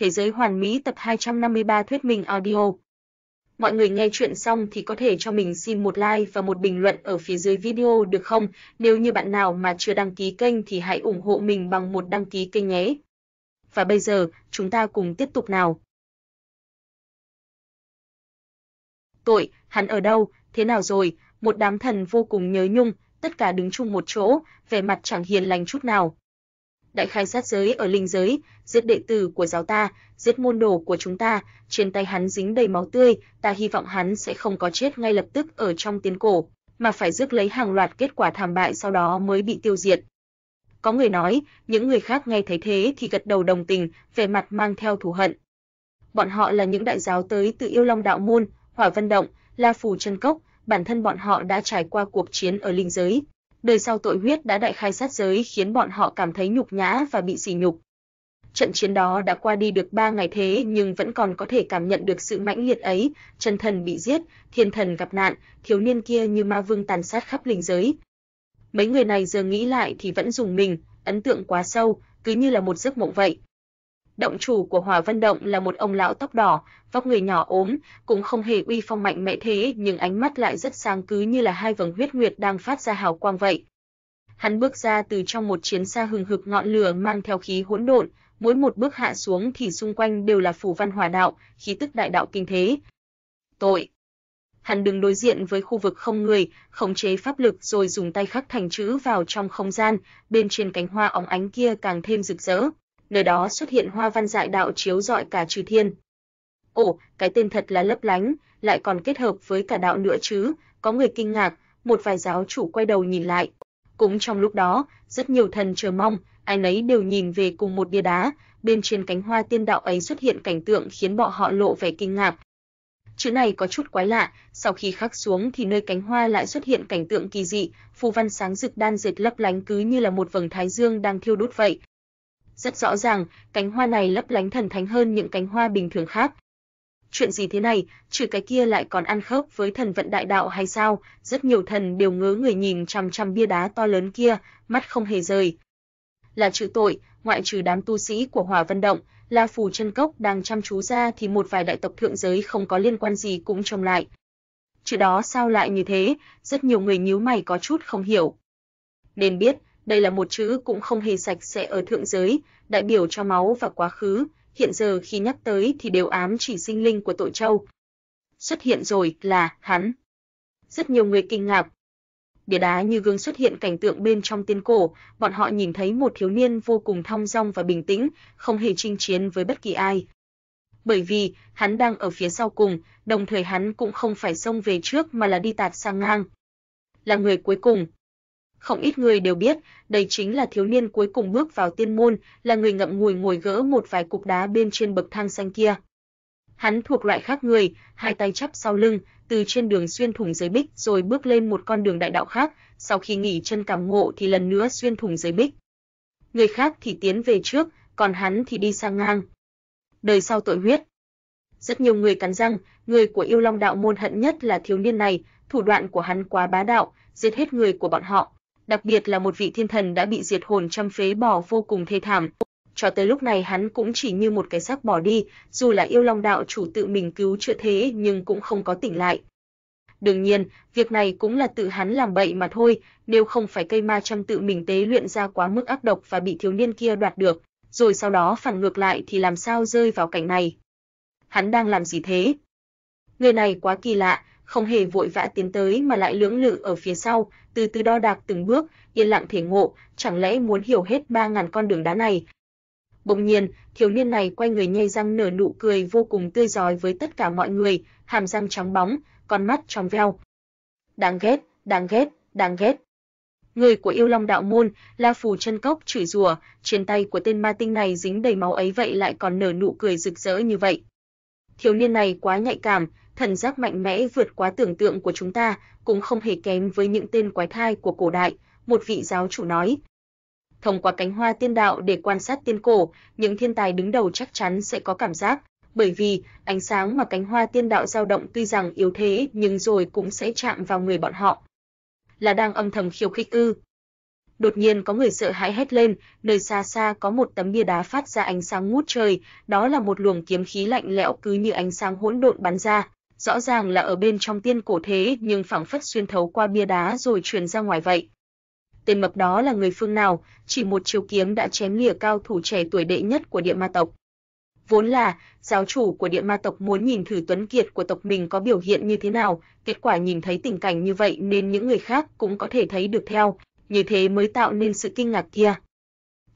Thế giới hoàn mỹ tập 253 thuyết minh audio. Mọi người nghe chuyện xong thì có thể cho mình xin một like và một bình luận ở phía dưới video được không? Nếu như bạn nào mà chưa đăng ký kênh thì hãy ủng hộ mình bằng một đăng ký kênh nhé. Và bây giờ, chúng ta cùng tiếp tục nào. Tội, hắn ở đâu, thế nào rồi? Một đám thần vô cùng nhớ nhung, tất cả đứng chung một chỗ, vẻ mặt chẳng hiền lành chút nào, đại khai sát giới ở linh giới, giết đệ tử của giáo ta, giết môn đồ của chúng ta, trên tay hắn dính đầy máu tươi, ta hy vọng hắn sẽ không có chết ngay lập tức ở trong tiên cổ, mà phải rước lấy hàng loạt kết quả thảm bại sau đó mới bị tiêu diệt. Có người nói, những người khác nghe thấy thế thì gật đầu đồng tình, vẻ mặt mang theo thù hận. Bọn họ là những đại giáo tới từ Yêu Long đạo môn, Hỏa Vân động, La Phù chân cốc, bản thân bọn họ đã trải qua cuộc chiến ở linh giới, đời sau tội huyết đã đại khai sát giới khiến bọn họ cảm thấy nhục nhã và bị sỉ nhục. Trận chiến đó đã qua đi được 3 ngày thế nhưng vẫn còn có thể cảm nhận được sự mãnh liệt ấy, chân thần bị giết, thiên thần gặp nạn, thiếu niên kia như ma vương tàn sát khắp linh giới. Mấy người này giờ nghĩ lại thì vẫn dùng mình, ấn tượng quá sâu, cứ như là một giấc mộng vậy động chủ của Hòa Vân Động là một ông lão tóc đỏ, vóc người nhỏ ốm, cũng không hề uy phong mạnh mẽ thế nhưng ánh mắt lại rất sáng cứ như là hai vầng huyết nguyệt đang phát ra hào quang vậy. Hắn bước ra từ trong một chiến xa hừng hực ngọn lửa mang theo khí hỗn độn, mỗi một bước hạ xuống thì xung quanh đều là phù văn hòa đạo, khí tức đại đạo kinh thế. Tội Hắn đứng đối diện với khu vực không người, khống chế pháp lực rồi dùng tay khắc thành chữ vào trong không gian, bên trên cánh hoa óng ánh kia càng thêm rực rỡ, nơi đó xuất hiện hoa văn dại đạo chiếu rọi cả chư thiên. Ồ, cái tên thật là lấp lánh, lại còn kết hợp với cả đạo nữa chứ, có người kinh ngạc, một vài giáo chủ quay đầu nhìn lại. Cũng trong lúc đó, rất nhiều thần chờ mong, ai nấy đều nhìn về cùng một bia đá, bên trên cánh hoa tiên đạo ấy xuất hiện cảnh tượng khiến bọn họ lộ vẻ kinh ngạc. Chữ này có chút quái lạ, sau khi khắc xuống thì nơi cánh hoa lại xuất hiện cảnh tượng kỳ dị, phù văn sáng rực đan dệt lấp lánh cứ như là một vầng thái dương đang thiêu đốt vậy rất rõ ràng, cánh hoa này lấp lánh thần thánh hơn những cánh hoa bình thường khác. Chuyện gì thế này, trừ cái kia lại còn ăn khớp với thần vận đại đạo hay sao? Rất nhiều thần đều ngớ người nhìn chằm chằm bia đá to lớn kia, mắt không hề rời. Là chữ tội, ngoại trừ đám tu sĩ của Hỏa Vân Động, La Phù chân cốc đang chăm chú ra thì một vài đại tộc thượng giới không có liên quan gì cũng trông lại. Chữ đó sao lại như thế, rất nhiều người nhíu mày có chút không hiểu. Nên biết, đây là một chữ cũng không hề sạch sẽ ở thượng giới, đại biểu cho máu và quá khứ, hiện giờ khi nhắc tới thì đều ám chỉ sinh linh của tội châu. Xuất hiện rồi là hắn. Rất nhiều người kinh ngạc. Bia đá như gương xuất hiện cảnh tượng bên trong tiên cổ, bọn họ nhìn thấy một thiếu niên vô cùng thong dong và bình tĩnh, không hề chinh chiến với bất kỳ ai. Bởi vì hắn đang ở phía sau cùng, đồng thời hắn cũng không phải xông về trước mà là đi tạt sang ngang. Là người cuối cùng, không ít người đều biết, đây chính là thiếu niên cuối cùng bước vào tiên môn, là người ngậm ngùi ngồi gỡ một vài cục đá bên trên bậc thang xanh kia. Hắn thuộc loại khác người, hai tay chắp sau lưng, từ trên đường xuyên thủng giới bích rồi bước lên một con đường đại đạo khác, sau khi nghỉ chân cảm ngộ thì lần nữa xuyên thủng giới bích. Người khác thì tiến về trước, còn hắn thì đi sang ngang. Đời sau tội huyết. Rất nhiều người cắn răng, người của yêu long đạo môn hận nhất là thiếu niên này, thủ đoạn của hắn quá bá đạo, giết hết người của bọn họ đặc biệt là một vị thiên thần đã bị diệt hồn trăm phế bỏ vô cùng thê thảm. Cho tới lúc này hắn cũng chỉ như một cái xác bỏ đi, dù là yêu long đạo chủ tự mình cứu chữa thế nhưng cũng không có tỉnh lại. Đương nhiên, việc này cũng là tự hắn làm bậy mà thôi, nếu không phải cây ma châm tự mình tế luyện ra quá mức ác độc và bị thiếu niên kia đoạt được, rồi sau đó phản ngược lại thì làm sao rơi vào cảnh này. Hắn đang làm gì thế? Người này quá kỳ lạ, không hề vội vã tiến tới mà lại lưỡng lự ở phía sau, từ từ đo đạc từng bước, yên lặng thể ngộ, chẳng lẽ muốn hiểu hết 3000 con đường đá này. Bỗng nhiên, thiếu niên này quay người nhai răng nở nụ cười vô cùng tươi rói với tất cả mọi người, hàm răng trắng bóng, con mắt trong veo. Đáng ghét, đáng ghét, đáng ghét. Người của yêu long đạo môn, La Phù chân cốc chửi rủa, trên tay của tên ma tinh này dính đầy máu ấy vậy lại còn nở nụ cười rực rỡ như vậy. Thiếu niên này quá nhạy cảm, thần giác mạnh mẽ vượt quá tưởng tượng của chúng ta, cũng không hề kém với những tên quái thai của cổ đại, một vị giáo chủ nói. Thông qua cánh hoa tiên đạo để quan sát tiên cổ, những thiên tài đứng đầu chắc chắn sẽ có cảm giác, bởi vì ánh sáng mà cánh hoa tiên đạo dao động tuy rằng yếu thế nhưng rồi cũng sẽ chạm vào người bọn họ. Là đang âm thầm khiêu khích ư? Đột nhiên có người sợ hãi hét lên, nơi xa xa có một tấm bia đá phát ra ánh sáng ngút trời, đó là một luồng kiếm khí lạnh lẽo cứ như ánh sáng hỗn độn bắn ra rõ ràng là ở bên trong tiên cổ thế nhưng phảng phất xuyên thấu qua bia đá rồi truyền ra ngoài vậy. Tên mập đó là người phương nào, chỉ một chiêu kiếm đã chém lìa cao thủ trẻ tuổi đệ nhất của địa ma tộc. Vốn là, giáo chủ của địa ma tộc muốn nhìn thử tuấn kiệt của tộc mình có biểu hiện như thế nào, kết quả nhìn thấy tình cảnh như vậy nên những người khác cũng có thể thấy được theo, như thế mới tạo nên sự kinh ngạc kia.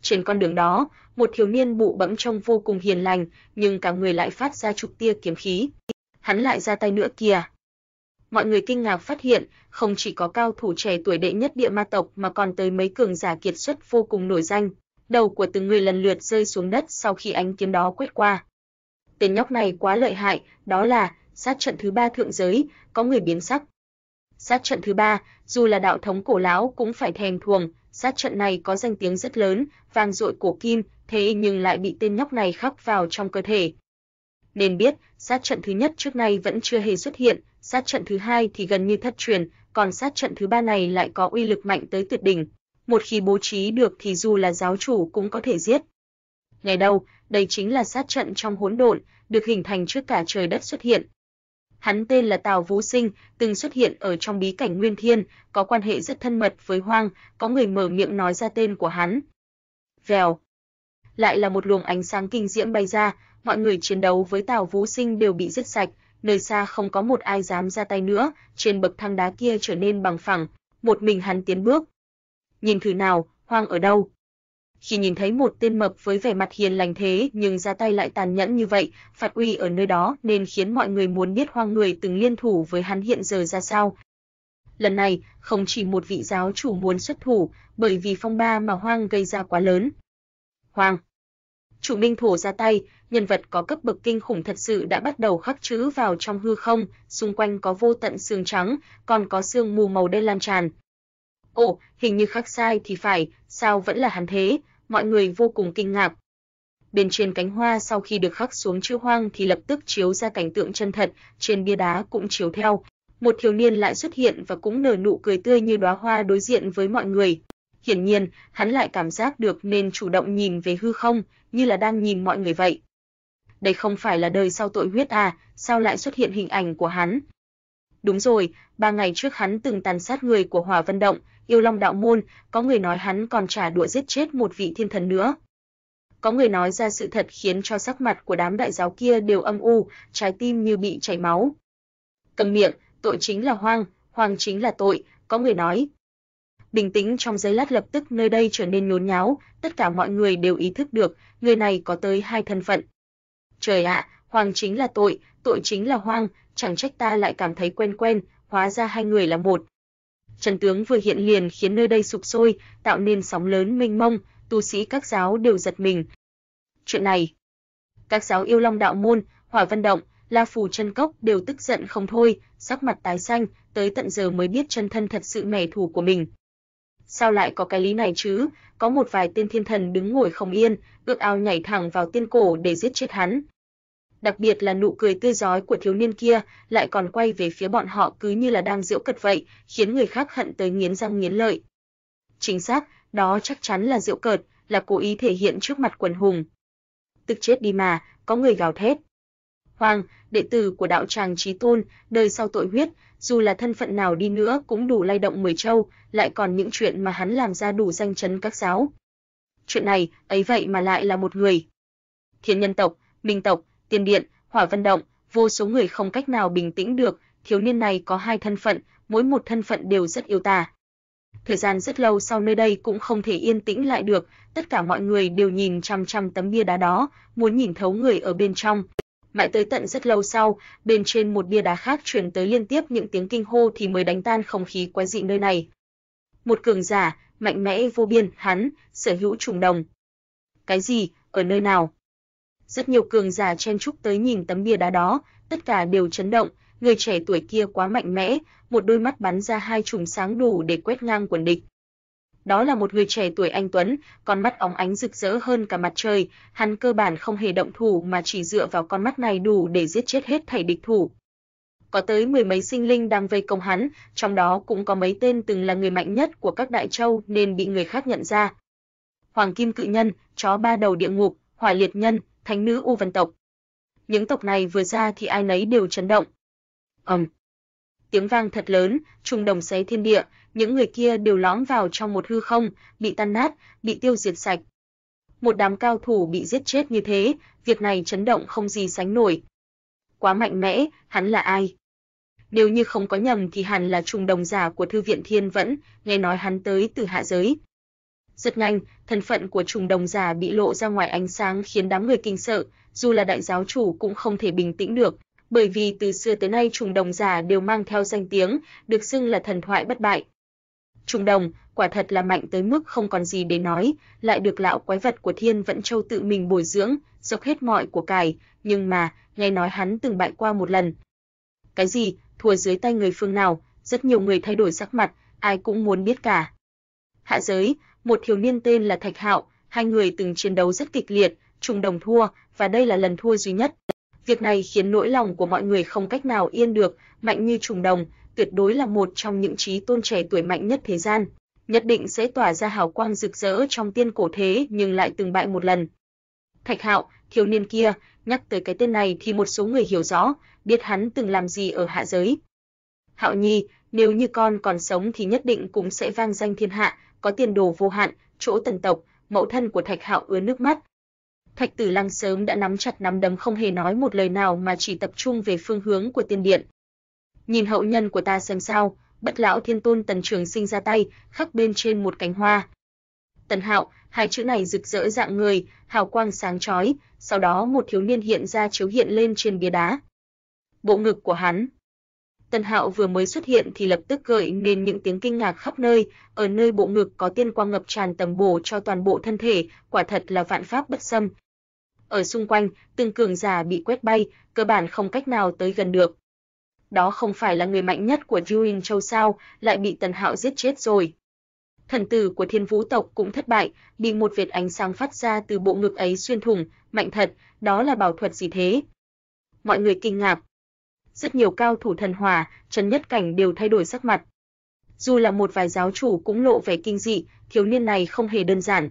Trên con đường đó, một thiếu niên bụ bẫm trông vô cùng hiền lành, nhưng cả người lại phát ra trục tia kiếm khí hắn lại ra tay nữa kìa. Mọi người kinh ngạc phát hiện, không chỉ có cao thủ trẻ tuổi đệ nhất địa ma tộc mà còn tới mấy cường giả kiệt xuất vô cùng nổi danh, đầu của từng người lần lượt rơi xuống đất sau khi ánh kiếm đó quét qua. Tên nhóc này quá lợi hại, đó là sát trận thứ ba thượng giới, có người biến sắc. Sát trận thứ ba, dù là đạo thống cổ lão cũng phải thèm thuồng, sát trận này có danh tiếng rất lớn, vang dội cổ kim, thế nhưng lại bị tên nhóc này khắc vào trong cơ thể, nên biết sát trận thứ nhất trước nay vẫn chưa hề xuất hiện, sát trận thứ hai thì gần như thất truyền, còn sát trận thứ ba này lại có uy lực mạnh tới tuyệt đỉnh. Một khi bố trí được thì dù là giáo chủ cũng có thể giết. Ngày đầu, đây chính là sát trận trong hỗn độn, được hình thành trước cả trời đất xuất hiện. Hắn tên là Tào Vũ Sinh, từng xuất hiện ở trong bí cảnh Nguyên Thiên, có quan hệ rất thân mật với Hoang, có người mở miệng nói ra tên của hắn. Vèo. Lại là một luồng ánh sáng kinh diễm bay ra, mọi người chiến đấu với Tào Vũ Sinh đều bị giết sạch, nơi xa không có một ai dám ra tay nữa, trên bậc thang đá kia trở nên bằng phẳng, một mình hắn tiến bước. Nhìn thử nào, hoang ở đâu? Khi nhìn thấy một tên mập với vẻ mặt hiền lành thế nhưng ra tay lại tàn nhẫn như vậy, phạt uy ở nơi đó nên khiến mọi người muốn biết hoang người từng liên thủ với hắn hiện giờ ra sao. Lần này, không chỉ một vị giáo chủ muốn xuất thủ, bởi vì phong ba mà hoang gây ra quá lớn. Hoang chủ Minh Thổ ra tay, nhân vật có cấp bậc kinh khủng thật sự đã bắt đầu khắc chữ vào trong hư không, xung quanh có vô tận xương trắng, còn có xương mù màu đen lan tràn. Ồ, hình như khắc sai thì phải, sao vẫn là hắn thế? Mọi người vô cùng kinh ngạc. Bên trên cánh hoa sau khi được khắc xuống chữ hoang thì lập tức chiếu ra cảnh tượng chân thật, trên bia đá cũng chiếu theo. Một thiếu niên lại xuất hiện và cũng nở nụ cười tươi như đóa hoa đối diện với mọi người. Hiển nhiên, hắn lại cảm giác được nên chủ động nhìn về hư không, như là đang nhìn mọi người vậy. Đây không phải là đời sau tội huyết à, sao lại xuất hiện hình ảnh của hắn? Đúng rồi, ba ngày trước hắn từng tàn sát người của Hòa Vân Động, yêu long đạo môn, có người nói hắn còn trả đũa giết chết một vị thiên thần nữa. Có người nói ra sự thật khiến cho sắc mặt của đám đại giáo kia đều âm u, trái tim như bị chảy máu. Cầm miệng, tội chính là hoang, hoang chính là tội, có người nói. Bình tĩnh trong giây lát lập tức nơi đây trở nên nhốn nháo, tất cả mọi người đều ý thức được, người này có tới hai thân phận. Trời ạ, hoàng chính là tội, tội chính là hoang, chẳng trách ta lại cảm thấy quen quen, hóa ra hai người là một. Trần tướng vừa hiện liền khiến nơi đây sụp sôi, tạo nên sóng lớn mênh mông, tu sĩ các giáo đều giật mình. Chuyện này, các giáo yêu long đạo môn, hỏa văn động, La Phù chân cốc đều tức giận không thôi, sắc mặt tái xanh, tới tận giờ mới biết chân thân thật sự mẻ thù của mình. Sao lại có cái lý này chứ? Có một vài tên thiên thần đứng ngồi không yên, ước ao nhảy thẳng vào tiên cổ để giết chết hắn. Đặc biệt là nụ cười tươi rói của thiếu niên kia, lại còn quay về phía bọn họ cứ như là đang giễu cợt vậy, khiến người khác hận tới nghiến răng nghiến lợi. Chính xác, đó chắc chắn là giễu cợt, là cố ý thể hiện trước mặt quần hùng. Tức chết đi mà, có người gào thét. Hoàng, đệ tử của đạo tràng Chí Tôn, đời sau tội huyết, dù là thân phận nào đi nữa cũng đủ lay động mười châu, lại còn những chuyện mà hắn làm ra đủ danh chấn các giáo. Chuyện này, ấy vậy mà lại là một người. Thiên nhân tộc, Minh tộc, Tiên điện, Hỏa Vân động, vô số người không cách nào bình tĩnh được, thiếu niên này có hai thân phận, mỗi một thân phận đều rất yêu tà. Thời gian rất lâu sau nơi đây cũng không thể yên tĩnh lại được, tất cả mọi người đều nhìn chằm chằm tấm bia đá đó, muốn nhìn thấu người ở bên trong mãi tới tận rất lâu sau, bên trên một bia đá khác truyền tới liên tiếp những tiếng kinh hô thì mới đánh tan không khí quái dị nơi này. Một cường giả, mạnh mẽ vô biên, hắn sở hữu trùng đồng. Cái gì? Ở nơi nào? Rất nhiều cường giả chen chúc tới nhìn tấm bia đá đó, tất cả đều chấn động, người trẻ tuổi kia quá mạnh mẽ, một đôi mắt bắn ra hai chùm sáng đủ để quét ngang quần địch. Đó là một người trẻ tuổi anh tuấn, con mắt óng ánh rực rỡ hơn cả mặt trời, hắn cơ bản không hề động thủ mà chỉ dựa vào con mắt này đủ để giết chết hết thảy địch thủ. Có tới mười mấy sinh linh đang vây công hắn, trong đó cũng có mấy tên từng là người mạnh nhất của các đại châu nên bị người khác nhận ra. Hoàng Kim Cự Nhân, Chó Ba Đầu Địa Ngục, Hỏa Liệt Nhân, Thánh Nữ U Vân Tộc. Những tộc này vừa ra thì ai nấy đều chấn động. ầm, Tiếng vang thật lớn, trùng đồng xé thiên địa, những người kia đều lõm vào trong một hư không, bị tan nát, bị tiêu diệt sạch. Một đám cao thủ bị giết chết như thế, việc này chấn động không gì sánh nổi. Quá mạnh mẽ, hắn là ai? Nếu như không có nhầm thì hắn là trùng đồng giả của thư viện Thiên vẫn, nghe nói hắn tới từ hạ giới. Rất nhanh, thân phận của trùng đồng giả bị lộ ra ngoài ánh sáng khiến đám người kinh sợ, dù là đại giáo chủ cũng không thể bình tĩnh được, bởi vì từ xưa tới nay trùng đồng giả đều mang theo danh tiếng, được xưng là thần thoại bất bại, Trung đồng, quả thật là mạnh tới mức không còn gì để nói, lại được lão quái vật của Thiên vẫn Châu tự mình bồi dưỡng, dốc hết mọi của cải, nhưng mà, nghe nói hắn từng bại qua một lần. Cái gì? Thua dưới tay người phương nào? Rất nhiều người thay đổi sắc mặt, ai cũng muốn biết cả. Hạ giới, một thiếu niên tên là Thạch Hạo, hai người từng chiến đấu rất kịch liệt, trùng đồng thua và đây là lần thua duy nhất. Việc này khiến nỗi lòng của mọi người không cách nào yên được, mạnh như trùng đồng, tuyệt đối là một trong những trí tôn trẻ tuổi mạnh nhất thế gian, nhất định sẽ tỏa ra hào quang rực rỡ trong tiên cổ thế nhưng lại từng bại một lần. Thạch Hạo, thiếu niên kia, nhắc tới cái tên này thì một số người hiểu rõ, biết hắn từng làm gì ở hạ giới. Hạo Nhi, nếu như con còn sống thì nhất định cũng sẽ vang danh thiên hạ, có tiền đồ vô hạn, chỗ tần tộc, mẫu thân của Thạch Hạo ướt nước mắt. Thạch Tử Lăng sớm đã nắm chặt nắm đấm không hề nói một lời nào mà chỉ tập trung về phương hướng của tiên điện nhìn hậu nhân của ta xem sao, bất lão thiên tôn Tần Trường Sinh ra tay, khắc bên trên một cánh hoa. Tần Hạo, hai chữ này rực rỡ dạng người, hào quang sáng chói, sau đó một thiếu niên hiện ra chiếu hiện lên trên bia đá. Bộ ngực của hắn. Tần Hạo vừa mới xuất hiện thì lập tức gợi nên những tiếng kinh ngạc khắp nơi, ở nơi bộ ngực có tiên quang ngập tràn tầm bổ cho toàn bộ thân thể, quả thật là vạn pháp bất xâm. Ở xung quanh, từng cường giả bị quét bay, cơ bản không cách nào tới gần được. Đó không phải là người mạnh nhất của Yuin Châu sao, lại bị Tần Hạo giết chết rồi. Thần tử của Thiên Vũ tộc cũng thất bại, bị một vệt ánh sáng phát ra từ bộ ngực ấy xuyên thủng, mạnh thật, đó là bảo thuật gì thế? Mọi người kinh ngạc. Rất nhiều cao thủ thần hỏa, trấn nhất cảnh đều thay đổi sắc mặt. Dù là một vài giáo chủ cũng lộ vẻ kinh dị, thiếu niên này không hề đơn giản.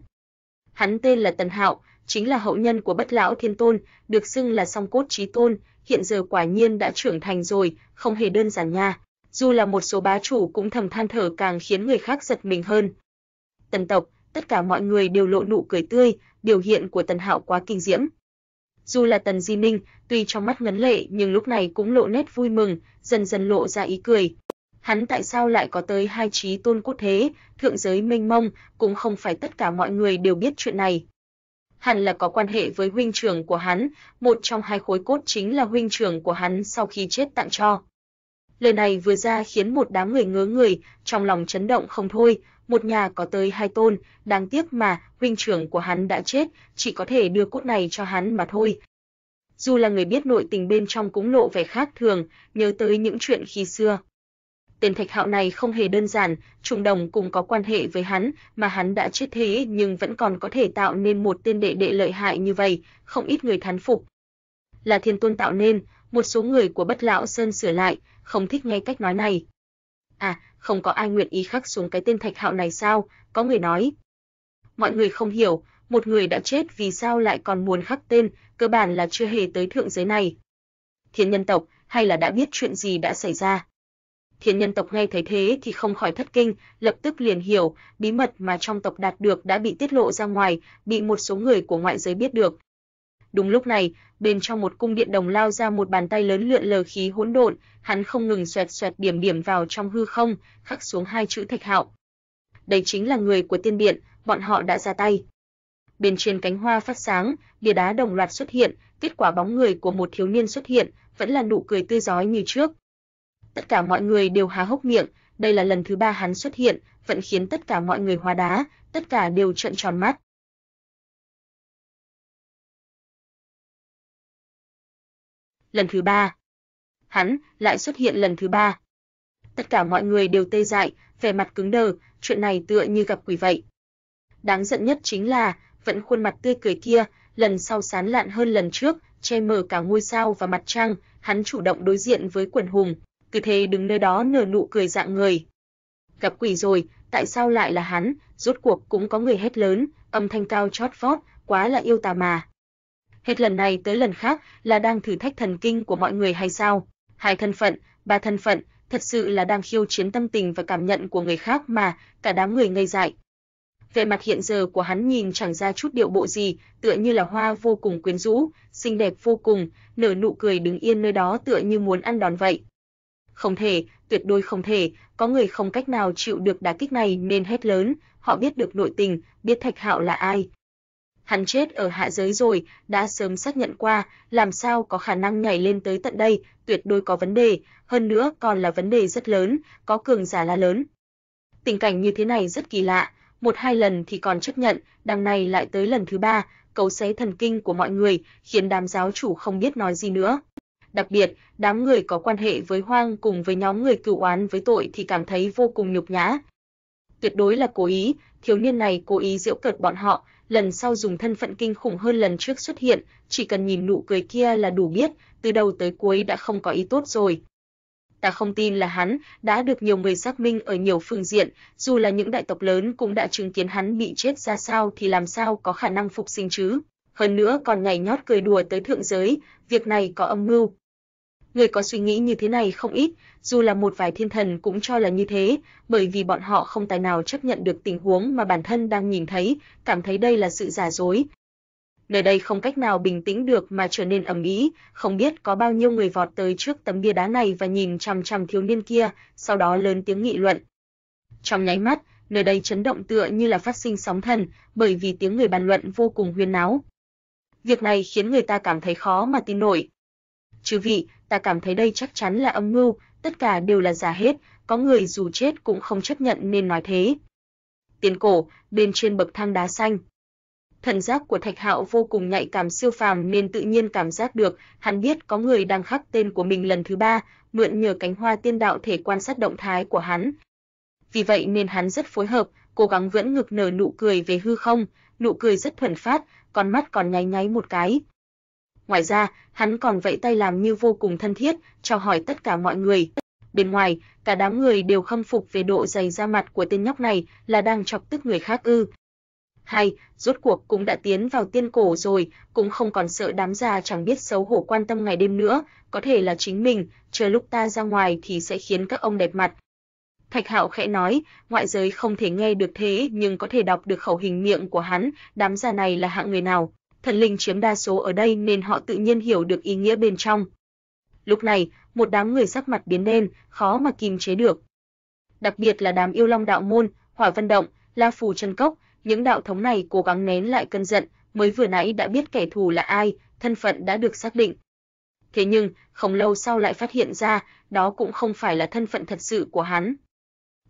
Hắn tên là Tần Hạo, chính là hậu nhân của Bất lão Thiên Tôn, được xưng là Song cốt chí tôn, hiện giờ quả nhiên đã trưởng thành rồi, không hề đơn giản nha. Dù là một số bá chủ cũng thầm than thở càng khiến người khác giật mình hơn. Tần tộc, tất cả mọi người đều lộ nụ cười tươi, biểu hiện của Tần Hạo quá kinh diễm. Dù là Tần Di Ninh, tuy trong mắt ngấn lệ nhưng lúc này cũng lộ nét vui mừng, dần dần lộ ra ý cười. Hắn tại sao lại có tới hai trí tôn cốt thế, thượng giới mênh mông, cũng không phải tất cả mọi người đều biết chuyện này hẳn là có quan hệ với huynh trưởng của hắn, một trong hai khối cốt chính là huynh trưởng của hắn sau khi chết tặng cho. Lời này vừa ra khiến một đám người ngớ người, trong lòng chấn động không thôi, một nhà có tới hai tôn, đáng tiếc mà huynh trưởng của hắn đã chết, chỉ có thể đưa cốt này cho hắn mà thôi. Dù là người biết nội tình bên trong cũng lộ vẻ khác thường, nhớ tới những chuyện khi xưa tên Thạch Hạo này không hề đơn giản, trùng đồng cũng có quan hệ với hắn, mà hắn đã chết thế nhưng vẫn còn có thể tạo nên một tên đệ đệ lợi hại như vậy, không ít người thán phục. Là Thiên Tôn tạo nên, một số người của Bất lão sơn sửa lại, không thích nghe cách nói này. À, không có ai nguyện ý khắc xuống cái tên Thạch Hạo này sao? Có người nói. Mọi người không hiểu, một người đã chết vì sao lại còn muốn khắc tên, cơ bản là chưa hề tới thượng giới này. Thiên nhân tộc hay là đã biết chuyện gì đã xảy ra? thiên nhân tộc ngay thấy thế thì không khỏi thất kinh, lập tức liền hiểu, bí mật mà trong tộc đạt được đã bị tiết lộ ra ngoài, bị một số người của ngoại giới biết được. Đúng lúc này, bên trong một cung điện đồng lao ra một bàn tay lớn lượn lờ khí hỗn độn, hắn không ngừng xoẹt xoẹt điểm điểm vào trong hư không, khắc xuống hai chữ Thạch Hạo. Đây chính là người của tiên điện, bọn họ đã ra tay. Bên trên cánh hoa phát sáng, bia đá đồng loạt xuất hiện, kết quả bóng người của một thiếu niên xuất hiện, vẫn là nụ cười tươi rói như trước tất cả mọi người đều há hốc miệng, đây là lần thứ ba hắn xuất hiện, vẫn khiến tất cả mọi người hóa đá, tất cả đều trợn tròn mắt. Lần thứ ba. Hắn lại xuất hiện lần thứ ba. Tất cả mọi người đều tê dại, vẻ mặt cứng đờ, chuyện này tựa như gặp quỷ vậy. Đáng giận nhất chính là, vẫn khuôn mặt tươi cười kia, lần sau sán lạn hơn lần trước, che mờ cả ngôi sao và mặt trăng, hắn chủ động đối diện với quần hùng, cứ thế đứng nơi đó nở nụ cười dạng người. Gặp quỷ rồi, tại sao lại là hắn, rốt cuộc cũng có người hết lớn, âm thanh cao chót vót, quá là yêu tà mà. Hết lần này tới lần khác là đang thử thách thần kinh của mọi người hay sao? Hai thân phận, ba thân phận, thật sự là đang khiêu chiến tâm tình và cảm nhận của người khác mà, cả đám người ngây dại. Về mặt hiện giờ của hắn nhìn chẳng ra chút điệu bộ gì, tựa như là hoa vô cùng quyến rũ, xinh đẹp vô cùng, nở nụ cười đứng yên nơi đó tựa như muốn ăn đòn vậy. Không thể, tuyệt đối không thể, có người không cách nào chịu được đả kích này nên hét lớn, họ biết được nội tình, biết Thạch Hạo là ai. Hắn chết ở hạ giới rồi, đã sớm xác nhận qua, làm sao có khả năng nhảy lên tới tận đây, tuyệt đối có vấn đề, hơn nữa còn là vấn đề rất lớn, có cường giả là lớn. Tình cảnh như thế này rất kỳ lạ, một hai lần thì còn chấp nhận, đằng này lại tới lần thứ ba, cấu xé thần kinh của mọi người, khiến đám giáo chủ không biết nói gì nữa. Đặc biệt, đám người có quan hệ với Hoang cùng với nhóm người cửu oán với tội thì cảm thấy vô cùng nhục nhã. Tuyệt đối là cố ý, thiếu niên này cố ý giễu cợt bọn họ, lần sau dùng thân phận kinh khủng hơn lần trước xuất hiện, chỉ cần nhìn nụ cười kia là đủ biết, từ đầu tới cuối đã không có ý tốt rồi. Ta không tin là hắn, đã được nhiều người xác minh ở nhiều phương diện, dù là những đại tộc lớn cũng đã chứng kiến hắn bị chết ra sao thì làm sao có khả năng phục sinh chứ. Hơn nữa còn nhảy nhót cười đùa tới thượng giới, việc này có âm mưu người có suy nghĩ như thế này không ít, dù là một vài thiên thần cũng cho là như thế, bởi vì bọn họ không tài nào chấp nhận được tình huống mà bản thân đang nhìn thấy, cảm thấy đây là sự giả dối. Nơi đây không cách nào bình tĩnh được mà trở nên ầm ĩ, không biết có bao nhiêu người vọt tới trước tấm bia đá này và nhìn chằm chằm thiếu niên kia, sau đó lớn tiếng nghị luận. Trong nháy mắt, nơi đây chấn động tựa như là phát sinh sóng thần, bởi vì tiếng người bàn luận vô cùng huyên náo. Việc này khiến người ta cảm thấy khó mà tin nổi, Chư vị, ta cảm thấy đây chắc chắn là âm mưu, tất cả đều là giả hết, có người dù chết cũng không chấp nhận nên nói thế. Tiền cổ, bên trên bậc thang đá xanh. Thần giác của Thạch Hạo vô cùng nhạy cảm siêu phàm nên tự nhiên cảm giác được, hắn biết có người đang khắc tên của mình lần thứ ba, mượn nhờ cánh hoa tiên đạo thể quan sát động thái của hắn. Vì vậy nên hắn rất phối hợp, cố gắng vẫn ngực nở nụ cười về hư không, nụ cười rất thuần phát, con mắt còn nháy nháy một cái. Ngoài ra, hắn còn vẫy tay làm như vô cùng thân thiết, chào hỏi tất cả mọi người. Bên ngoài, cả đám người đều khâm phục về độ dày da mặt của tên nhóc này, là đang chọc tức người khác ư? Hay, rốt cuộc cũng đã tiến vào tiên cổ rồi, cũng không còn sợ đám già chẳng biết xấu hổ quan tâm ngày đêm nữa, có thể là chính mình, chờ lúc ta ra ngoài thì sẽ khiến các ông đẹp mặt. Thạch Hạo khẽ nói, ngoại giới không thể nghe được thế nhưng có thể đọc được khẩu hình miệng của hắn, đám già này là hạng người nào thần linh chiếm đa số ở đây nên họ tự nhiên hiểu được ý nghĩa bên trong. Lúc này, một đám người sắc mặt biến đen, khó mà kìm chế được. Đặc biệt là đám yêu long đạo môn, hỏa vân động, la phù chân cốc, những đạo thống này cố gắng nén lại cơn giận, mới vừa nãy đã biết kẻ thù là ai, thân phận đã được xác định. Thế nhưng, không lâu sau lại phát hiện ra, đó cũng không phải là thân phận thật sự của hắn.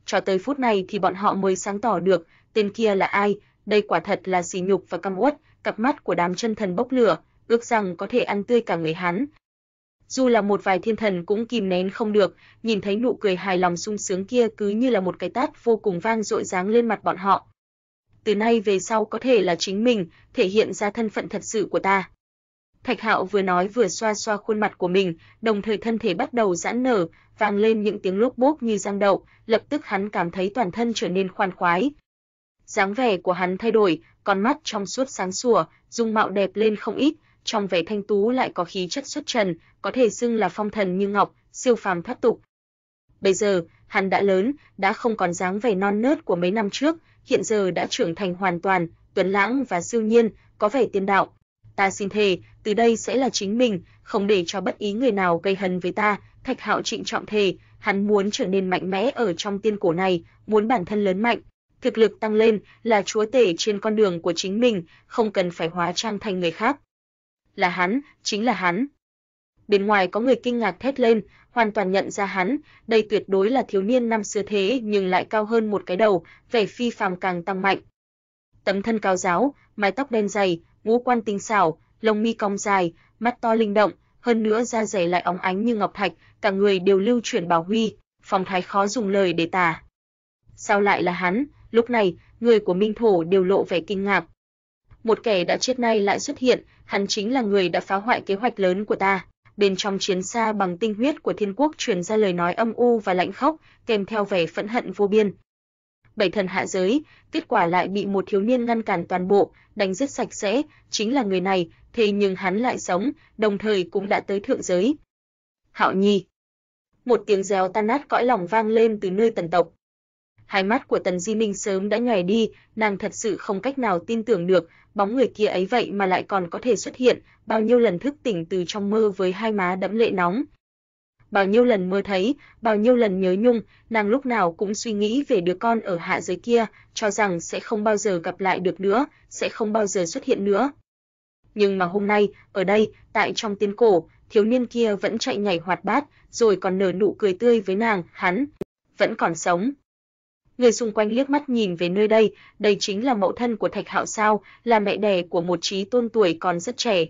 Cho tới phút này thì bọn họ mới sáng tỏ được, tên kia là ai, đây quả thật là sỉ nhục và căm uất, cặp mắt của đám chân thần bốc lửa, ước rằng có thể ăn tươi cả người hắn. Dù là một vài thiên thần cũng kìm nén không được, nhìn thấy nụ cười hài lòng sung sướng kia cứ như là một cái tát vô cùng vang dội giáng lên mặt bọn họ. Từ nay về sau có thể là chính mình, thể hiện ra thân phận thật sự của ta. Thạch Hạo vừa nói vừa xoa xoa khuôn mặt của mình, đồng thời thân thể bắt đầu giãn nở, vang lên những tiếng lốp bốp như răng đậu, lập tức hắn cảm thấy toàn thân trở nên khoan khoái, dáng vẻ của hắn thay đổi, con mắt trong suốt sáng sủa, dung mạo đẹp lên không ít, trong vẻ thanh tú lại có khí chất xuất trần, có thể xưng là phong thần như ngọc, siêu phàm thoát tục. Bây giờ, hắn đã lớn, đã không còn dáng vẻ non nớt của mấy năm trước, hiện giờ đã trưởng thành hoàn toàn, tuấn lãng và siêu nhiên, có vẻ tiên đạo. Ta xin thề, từ đây sẽ là chính mình, không để cho bất ý người nào gây hấn với ta, Thạch Hạo trịnh trọng thề, hắn muốn trở nên mạnh mẽ ở trong tiên cổ này, muốn bản thân lớn mạnh, thực lực tăng lên là chúa tể trên con đường của chính mình, không cần phải hóa trang thành người khác. Là hắn, chính là hắn. Bên ngoài có người kinh ngạc thét lên, hoàn toàn nhận ra hắn, đây tuyệt đối là thiếu niên năm xưa thế nhưng lại cao hơn một cái đầu, vẻ phi phàm càng tăng mạnh. Tấm thân cao giáo, mái tóc đen dày, ngũ quan tinh xảo, lông mi cong dài, mắt to linh động, hơn nữa da dày lại óng ánh như ngọc thạch, cả người đều lưu chuyển bảo huy, phong thái khó dùng lời để tả. Sao lại là hắn, Lúc này, người của Minh Thổ đều lộ vẻ kinh ngạc. Một kẻ đã chết nay lại xuất hiện, hắn chính là người đã phá hoại kế hoạch lớn của ta. Bên trong chiến xa bằng tinh huyết của thiên quốc truyền ra lời nói âm u và lạnh khốc, kèm theo vẻ phẫn hận vô biên. Bảy thần hạ giới, kết quả lại bị một thiếu niên ngăn cản toàn bộ, đánh giết sạch sẽ, chính là người này, thế nhưng hắn lại sống, đồng thời cũng đã tới thượng giới. Hạo Nhi. Một tiếng reo tan nát cõi lòng vang lên từ nơi tần tộc. Hai mắt của Tần Di Minh sớm đã nhòe đi, nàng thật sự không cách nào tin tưởng được, bóng người kia ấy vậy mà lại còn có thể xuất hiện, bao nhiêu lần thức tỉnh từ trong mơ với hai má đẫm lệ nóng. Bao nhiêu lần mơ thấy, bao nhiêu lần nhớ nhung, nàng lúc nào cũng suy nghĩ về đứa con ở hạ giới kia, cho rằng sẽ không bao giờ gặp lại được nữa, sẽ không bao giờ xuất hiện nữa. Nhưng mà hôm nay, ở đây, tại trong tiên cổ, thiếu niên kia vẫn chạy nhảy hoạt bát, rồi còn nở nụ cười tươi với nàng, hắn vẫn còn sống. Người xung quanh liếc mắt nhìn về nơi đây, đây chính là mẫu thân của Thạch Hạo sao, là mẹ đẻ của một trí tôn tuổi còn rất trẻ.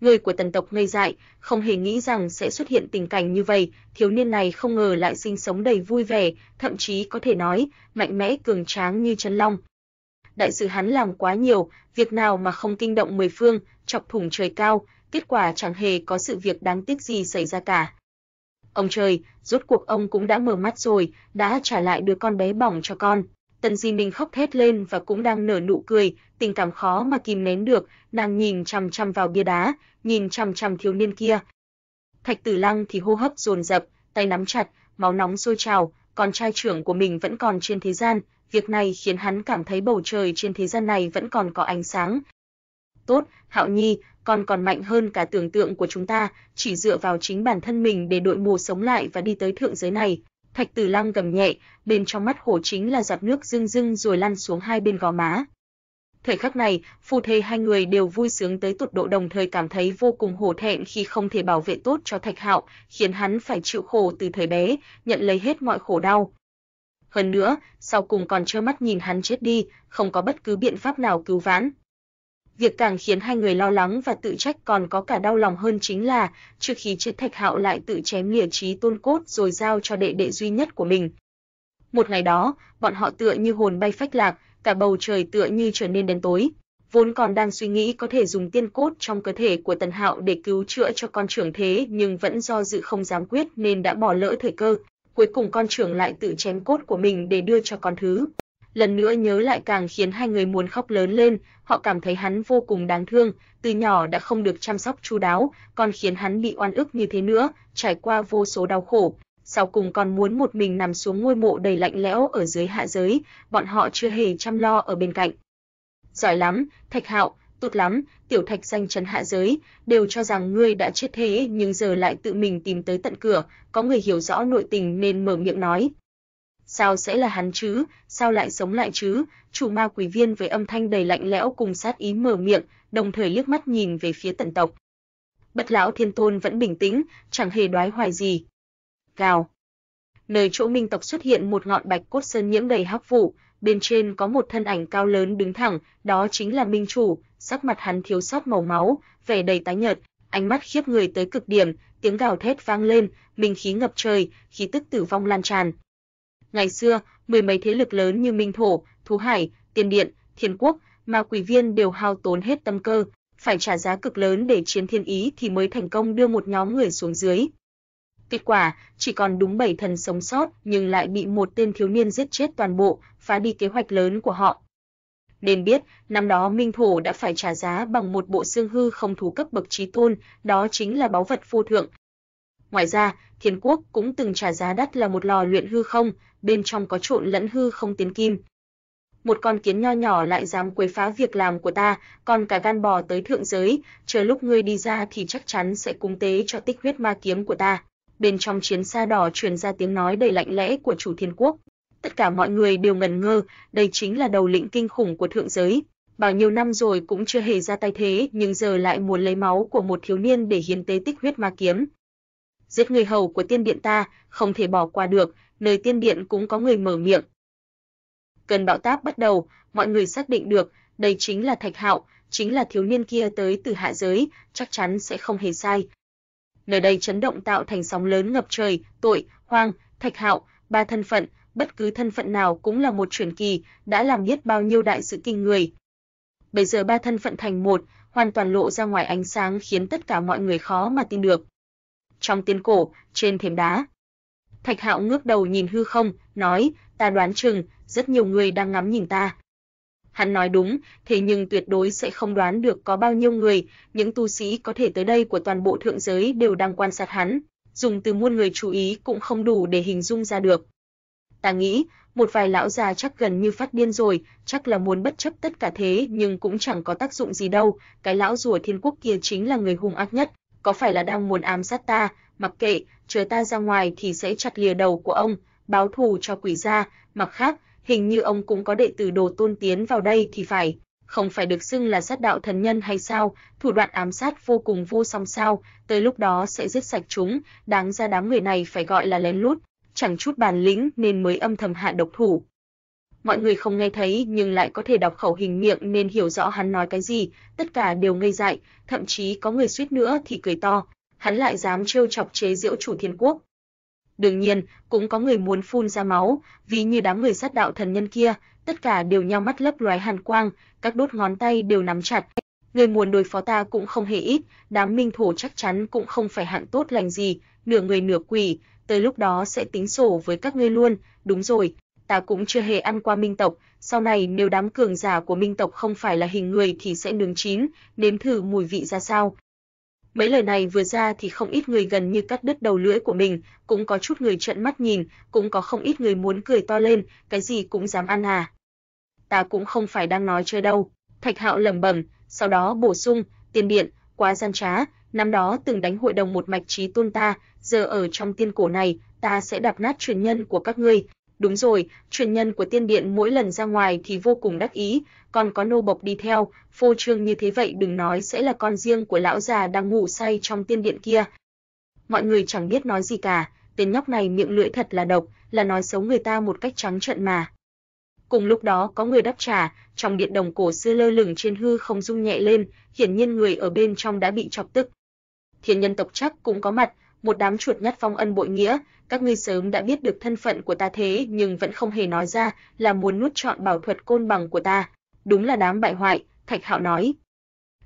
Người của tần tộc ngây dại, không hề nghĩ rằng sẽ xuất hiện tình cảnh như vậy, thiếu niên này không ngờ lại sinh sống đầy vui vẻ, thậm chí có thể nói, mạnh mẽ cường tráng như chân long. Đại sự hắn làm quá nhiều, việc nào mà không kinh động mười phương, chọc thủng trời cao, kết quả chẳng hề có sự việc đáng tiếc gì xảy ra cả. Ông trời, rốt cuộc ông cũng đã mở mắt rồi, đã trả lại đứa con bé bỏng cho con. Tần Di Minh khóc thét lên và cũng đang nở nụ cười, tình cảm khó mà kìm nén được, nàng nhìn chằm chằm vào bia đá, nhìn chằm chằm thiếu niên kia. Thạch Tử Lăng thì hô hấp dồn dập, tay nắm chặt, máu nóng sôi trào, con trai trưởng của mình vẫn còn trên thế gian, việc này khiến hắn cảm thấy bầu trời trên thế gian này vẫn còn có ánh sáng. Tốt, Hạo Nhi, còn còn mạnh hơn cả tưởng tượng của chúng ta, chỉ dựa vào chính bản thân mình để đội mù sống lại và đi tới thượng giới này. Thạch Tử Lăng gầm nhẹ, bên trong mắt hồ chính là giọt nước rưng rưng rồi lăn xuống hai bên gò má. Thời khắc này, phu thê hai người đều vui sướng tới tột độ đồng thời cảm thấy vô cùng hổ thẹn khi không thể bảo vệ tốt cho Thạch Hạo, khiến hắn phải chịu khổ từ thời bé, nhận lấy hết mọi khổ đau. Hơn nữa, sau cùng còn trơ mắt nhìn hắn chết đi, không có bất cứ biện pháp nào cứu vãn, Việc càng khiến hai người lo lắng và tự trách còn có cả đau lòng hơn chính là, trước khi chết Thạch Hạo lại tự chém lìa trí tôn cốt rồi giao cho đệ đệ duy nhất của mình. Một ngày đó, bọn họ tựa như hồn bay phách lạc, cả bầu trời tựa như trở nên đen tối. Vốn còn đang suy nghĩ có thể dùng tiên cốt trong cơ thể của Tần Hạo để cứu chữa cho con trưởng thế, nhưng vẫn do dự không dám quyết nên đã bỏ lỡ thời cơ. Cuối cùng con trưởng lại tự chém cốt của mình để đưa cho con thứ lần nữa nhớ lại càng khiến hai người muốn khóc lớn lên, họ cảm thấy hắn vô cùng đáng thương, từ nhỏ đã không được chăm sóc chu đáo, còn khiến hắn bị oan ức như thế nữa, trải qua vô số đau khổ. Sau cùng còn muốn một mình nằm xuống ngôi mộ đầy lạnh lẽo ở dưới hạ giới, bọn họ chưa hề chăm lo ở bên cạnh. Giỏi lắm, Thạch Hạo, tốt lắm, tiểu Thạch danh trấn hạ giới, đều cho rằng ngươi đã chết thế nhưng giờ lại tự mình tìm tới tận cửa, có người hiểu rõ nội tình nên mở miệng nói, sao sẽ là hắn chứ, sao lại sống lại chứ? Chủ ma quỷ viên với âm thanh đầy lạnh lẽo cùng sát ý mở miệng, đồng thời liếc mắt nhìn về phía Tần tộc. Bất lão thiên tôn vẫn bình tĩnh, chẳng hề đoán hoài gì. Gào. Nơi chỗ Minh tộc xuất hiện một ngọn bạch cốt sơn nhiễm đầy hắc vụ, bên trên có một thân ảnh cao lớn đứng thẳng, đó chính là Minh chủ, sắc mặt hắn thiếu sót màu máu, vẻ đầy tái nhợt, ánh mắt khiếp người tới cực điểm, tiếng gào thét vang lên, minh khí ngập trời, khí tức tử vong lan tràn. Ngày xưa, mười mấy thế lực lớn như Minh Thổ, Thú Hải, Tiên Điện, Thiên Quốc, Ma Quỷ Viên đều hao tốn hết tâm cơ, phải trả giá cực lớn để chiến thiên ý thì mới thành công đưa một nhóm người xuống dưới. Kết quả, chỉ còn đúng bảy thần sống sót nhưng lại bị một tên thiếu niên giết chết toàn bộ, phá đi kế hoạch lớn của họ. Nên biết, năm đó Minh Thổ đã phải trả giá bằng một bộ xương hư không thú cấp bậc trí tôn, đó chính là báu vật vô thượng. Ngoài ra, Thiên Quốc cũng từng trả giá đắt là một lò luyện hư không, bên trong có trộn lẫn hư không tiến kim. Một con kiến nho nhỏ lại dám quấy phá việc làm của ta, còn cả gan bò tới thượng giới, chờ lúc ngươi đi ra thì chắc chắn sẽ cúng tế cho tích huyết ma kiếm của ta. Bên trong chiến xa đỏ truyền ra tiếng nói đầy lạnh lẽ của chủ thiên quốc. Tất cả mọi người đều ngẩn ngơ, đây chính là đầu lĩnh kinh khủng của thượng giới. Bao nhiêu năm rồi cũng chưa hề ra tay thế, nhưng giờ lại muốn lấy máu của một thiếu niên để hiến tế tích huyết ma kiếm. Giết người hầu của tiên điện ta, không thể bỏ qua được, nơi tiên điện cũng có người mở miệng. Cơn bão táp bắt đầu, mọi người xác định được, đây chính là Thạch Hạo, chính là thiếu niên kia tới từ hạ giới, chắc chắn sẽ không hề sai. Nơi đây chấn động tạo thành sóng lớn ngập trời, tội, hoang, Thạch Hạo, ba thân phận, bất cứ thân phận nào cũng là một truyền kỳ, đã làm biết bao nhiêu đại sự kinh người. Bây giờ ba thân phận thành một, hoàn toàn lộ ra ngoài ánh sáng khiến tất cả mọi người khó mà tin được. Trong tiên cổ, trên thềm đá, Thạch Hạo ngước đầu nhìn hư không, nói, ta đoán chừng rất nhiều người đang ngắm nhìn ta. Hắn nói đúng, thế nhưng tuyệt đối sẽ không đoán được có bao nhiêu người, những tu sĩ có thể tới đây của toàn bộ thượng giới đều đang quan sát hắn, dùng từ muôn người chú ý cũng không đủ để hình dung ra được. Ta nghĩ, một vài lão già chắc gần như phát điên rồi, chắc là muốn bất chấp tất cả thế nhưng cũng chẳng có tác dụng gì đâu, cái lão rùa thiên quốc kia chính là người hung ác nhất, có phải là đang muốn ám sát ta, mặc kệ, trời ta ra ngoài thì sẽ chặt lìa đầu của ông, báo thù cho quỷ gia, mặc khác, hình như ông cũng có đệ tử đồ tôn tiến vào đây thì phải, không phải được xưng là sát đạo thần nhân hay sao, thủ đoạn ám sát vô cùng vô song sao, tới lúc đó sẽ giết sạch chúng, đáng ra đám người này phải gọi là lén lút, chẳng chút bản lĩnh nên mới âm thầm hạ độc thủ. Mọi người không nghe thấy nhưng lại có thể đọc khẩu hình miệng nên hiểu rõ hắn nói cái gì, tất cả đều ngây dại, thậm chí có người suýt nữa thì cười to, hắn lại dám trêu chọc chế giễu chủ thiên quốc. Đương nhiên, cũng có người muốn phun ra máu, vì như đám người sát đạo thần nhân kia, tất cả đều nheo mắt lấp loé hàn quang, các đốt ngón tay đều nắm chặt. Người muốn đối phó ta cũng không hề ít, đám minh thổ chắc chắn cũng không phải hạng tốt lành gì, nửa người nửa quỷ, tới lúc đó sẽ tính sổ với các ngươi luôn, đúng rồi, ta cũng chưa hề ăn qua minh tộc, sau này nếu đám cường giả của minh tộc không phải là hình người thì sẽ nướng chín, nếm thử mùi vị ra sao, Mấy lời này vừa ra thì không ít người gần như cắt đứt đầu lưỡi của mình, cũng có chút người trợn mắt nhìn, cũng có không ít người muốn cười to lên, cái gì cũng dám ăn à. Ta cũng không phải đang nói chơi đâu, Thạch Hạo lẩm bẩm, sau đó bổ sung, tiền điện, quá gian trá, năm đó từng đánh hội đồng một mạch trí tôn ta, giờ ở trong tiên cổ này, ta sẽ đập nát truyền nhân của các ngươi, Đúng rồi, truyền nhân của tiên điện mỗi lần ra ngoài thì vô cùng đắc ý, còn có nô bộc đi theo, phô trương như thế vậy đừng nói sẽ là con riêng của lão già đang ngủ say trong tiên điện kia. Mọi người chẳng biết nói gì cả, tên nhóc này miệng lưỡi thật là độc, là nói xấu người ta một cách trắng trợn mà. Cùng lúc đó có người đáp trả, trong điện đồng cổ xưa lơ lửng trên hư không rung nhẹ lên, hiển nhiên người ở bên trong đã bị chọc tức. Thiên nhân tộc chắc cũng có mặt, một đám chuột nhắt phong ân bội nghĩa, các ngươi sớm đã biết được thân phận của ta thế nhưng vẫn không hề nói ra, là muốn nuốt trọn bảo thuật côn bằng của ta, đúng là đám bại hoại, Thạch Hạo nói.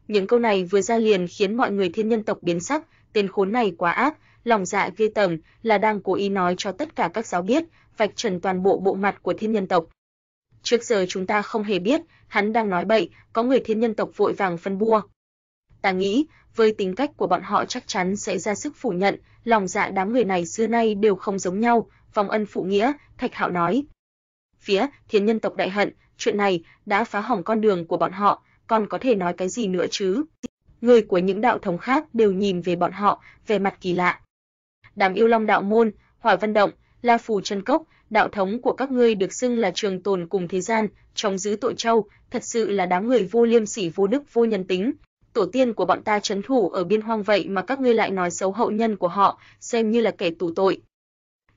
Những câu này vừa ra liền khiến mọi người thiên nhân tộc biến sắc, tên khốn này quá ác, lòng dạ ghê tởm, là đang cố ý nói cho tất cả các giáo biết, vạch trần toàn bộ bộ mặt của thiên nhân tộc. Trước giờ chúng ta không hề biết, hắn đang nói bậy, có người thiên nhân tộc vội vàng phân bua. Ta nghĩ, với tính cách của bọn họ chắc chắn sẽ ra sức phủ nhận, lòng dạ đám người này xưa nay đều không giống nhau, vòng ân phụ nghĩa, Thạch Hạo nói. Phía Thiên nhân tộc đại hận, chuyện này đã phá hỏng con đường của bọn họ, còn có thể nói cái gì nữa chứ? Người của những đạo thống khác đều nhìn về bọn họ, vẻ mặt kỳ lạ. Đám yêu long đạo môn, hỏa văn động, la phù chân cốc, đạo thống của các ngươi được xưng là trường tồn cùng thế gian, chống giữ tội châu, thật sự là đám người vô liêm sỉ vô đức vô nhân tính, tổ tiên của bọn ta trấn thủ ở biên hoang vậy mà các ngươi lại nói xấu hậu nhân của họ, xem như là kẻ tù tội.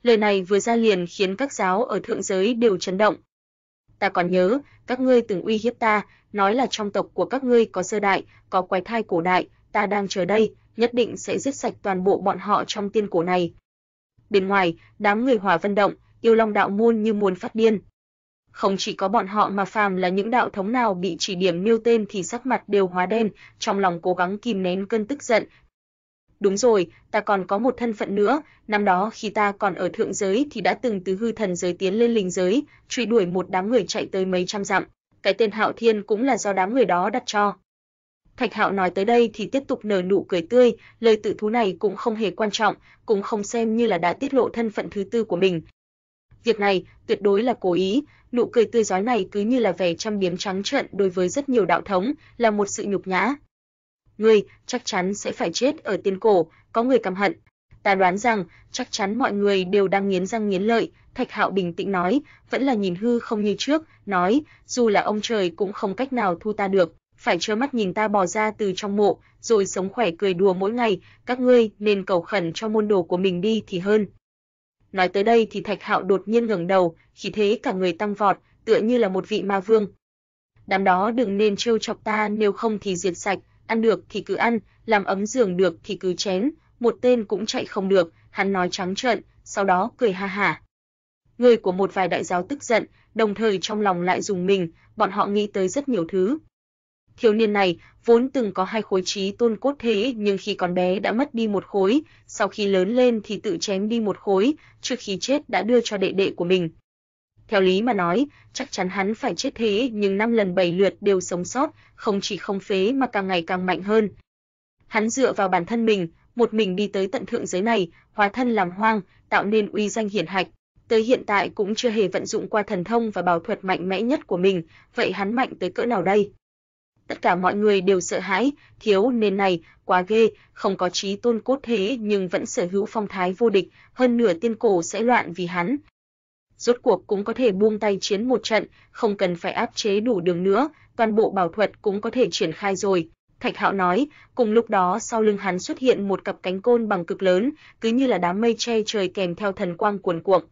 Lời này vừa ra liền khiến các giáo ở thượng giới đều chấn động. Ta còn nhớ, các ngươi từng uy hiếp ta, nói là trong tộc của các ngươi có sơ đại, có quái thai cổ đại, ta đang chờ đây, nhất định sẽ giết sạch toàn bộ bọn họ trong tiên cổ này. Bên ngoài, đám người hòa Vân động, yêu long đạo môn như muốn phát điên. Không chỉ có bọn họ mà phàm là những đạo thống nào bị chỉ điểm nêu tên thì sắc mặt đều hóa đen, trong lòng cố gắng kìm nén cơn tức giận. Đúng rồi, ta còn có một thân phận nữa, năm đó khi ta còn ở thượng giới thì đã từng từ hư thần giới tiến lên linh giới, truy đuổi một đám người chạy tới mấy trăm dặm. Cái tên Hạo Thiên cũng là do đám người đó đặt cho. Thạch Hạo nói tới đây thì tiếp tục nở nụ cười tươi, lời tự thú này cũng không hề quan trọng, cũng không xem như là đã tiết lộ thân phận thứ tư của mình, Việc này tuyệt đối là cố ý, nụ cười tươi rói này cứ như là vẻ trăm biếm trắng trợn đối với rất nhiều đạo thống, là một sự nhục nhã. Ngươi chắc chắn sẽ phải chết ở tiên cổ, có người căm hận. Ta đoán rằng chắc chắn mọi người đều đang nghiến răng nghiến lợi, Thạch Hạo bình tĩnh nói, vẫn là nhìn hư không như trước, nói, dù là ông trời cũng không cách nào thu ta được, phải trơ mắt nhìn ta bò ra từ trong mộ, rồi sống khỏe cười đùa mỗi ngày, các ngươi nên cầu khẩn cho môn đồ của mình đi thì hơn, Nói tới đây thì Thạch Hạo đột nhiên ngẩng đầu, khí thế cả người tăng vọt, tựa như là một vị ma vương. Đám đó đừng nên trêu chọc ta, nếu không thì diệt sạch, ăn được thì cứ ăn, làm ấm giường được thì cứ chén, một tên cũng chạy không được, hắn nói trắng trợn, sau đó cười ha hả. Người của một vài đại giáo tức giận, đồng thời trong lòng lại dùng mình, bọn họ nghĩ tới rất nhiều thứ, Thiếu niên này vốn từng có hai khối trí tôn cốt thế nhưng khi còn bé đã mất đi một khối, sau khi lớn lên thì tự chém đi một khối, trước khi chết đã đưa cho đệ đệ của mình. Theo lý mà nói, chắc chắn hắn phải chết thế nhưng năm lần bảy lượt đều sống sót, không chỉ không phế mà càng ngày càng mạnh hơn. Hắn dựa vào bản thân mình, một mình đi tới tận thượng giới này, hóa thân làm hoang, tạo nên uy danh hiển hạch. Tới hiện tại cũng chưa hề vận dụng qua thần thông và bảo thuật mạnh mẽ nhất của mình, vậy hắn mạnh tới cỡ nào đây? tất cả mọi người đều sợ hãi, thiếu nên này, quá ghê, không có chí tôn cốt thế nhưng vẫn sở hữu phong thái vô địch, hơn nửa tiên cổ sẽ loạn vì hắn. Rốt cuộc cũng có thể buông tay chiến một trận, không cần phải áp chế đủ đường nữa, toàn bộ bảo thuật cũng có thể triển khai rồi. Thạch Hạo nói, cùng lúc đó sau lưng hắn xuất hiện một cặp cánh côn bằng cực lớn, cứ như là đám mây che trời kèm theo thần quang cuồn cuộn.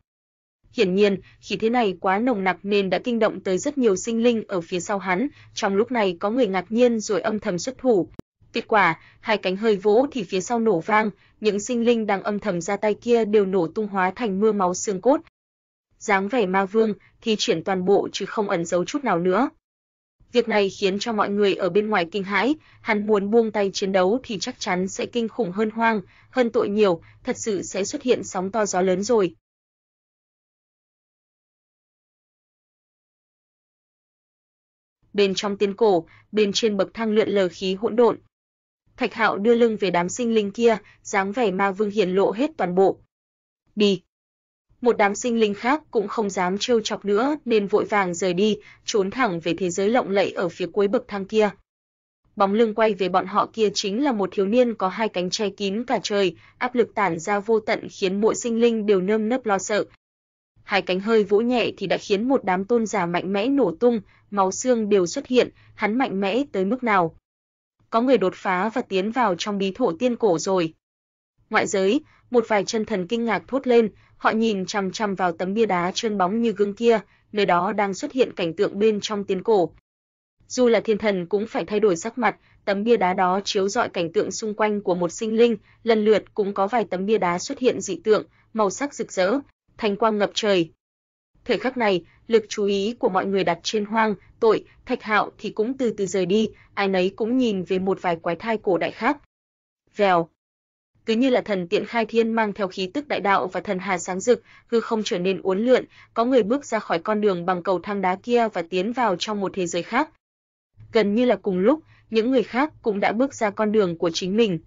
Hiển nhiên, khí thế này quá nồng nặc nên đã kinh động tới rất nhiều sinh linh ở phía sau hắn, trong lúc này có người ngạc nhiên rồi âm thầm xuất thủ. Kết quả, hai cánh hơi vỗ thì phía sau nổ vang, những sinh linh đang âm thầm ra tay kia đều nổ tung hóa thành mưa máu xương cốt. Dáng vẻ ma vương thì chuyển toàn bộ chứ không ẩn giấu chút nào nữa. Việc này khiến cho mọi người ở bên ngoài kinh hãi, hắn muốn buông tay chiến đấu thì chắc chắn sẽ kinh khủng hơn hoang, hơn tội nhiều, thật sự sẽ xuất hiện sóng to gió lớn rồi. bên trong tiên cổ, bên trên bậc thang lượn lờ khí hỗn độn. Thạch Hạo đưa lưng về đám sinh linh kia, dáng vẻ ma vương hiển lộ hết toàn bộ. Đi. Một đám sinh linh khác cũng không dám trêu chọc nữa nên vội vàng rời đi, trốn thẳng về thế giới lộng lẫy ở phía cuối bậc thang kia. Bóng lưng quay về bọn họ kia chính là một thiếu niên có hai cánh che kín cả trời, áp lực tản ra vô tận khiến mỗi sinh linh đều nơm nớp lo sợ. Hai cánh hơi vỗ nhẹ thì đã khiến một đám tôn giả mạnh mẽ nổ tung, máu xương đều xuất hiện, hắn mạnh mẽ tới mức nào. Có người đột phá và tiến vào trong bí thổ tiên cổ rồi. Ngoại giới, một vài chân thần kinh ngạc thốt lên, họ nhìn chằm chằm vào tấm bia đá trơn bóng như gương kia, nơi đó đang xuất hiện cảnh tượng bên trong tiên cổ. Dù là thiên thần cũng phải thay đổi sắc mặt, tấm bia đá đó chiếu rọi cảnh tượng xung quanh của một sinh linh, lần lượt cũng có vài tấm bia đá xuất hiện dị tượng, màu sắc rực rỡ, thành quang ngập trời, Thời khắc này, lực chú ý của mọi người đặt trên Hoang, Tội, Thạch Hạo thì cũng từ từ rời đi, ai nấy cũng nhìn về một vài quái thai cổ đại khác. Vèo. Cứ như là thần tiện khai thiên mang theo khí tức đại đạo và thần hà sáng rực, hư không trở nên uốn lượn, có người bước ra khỏi con đường bằng cầu thang đá kia và tiến vào trong một thế giới khác. Gần như là cùng lúc, những người khác cũng đã bước ra con đường của chính mình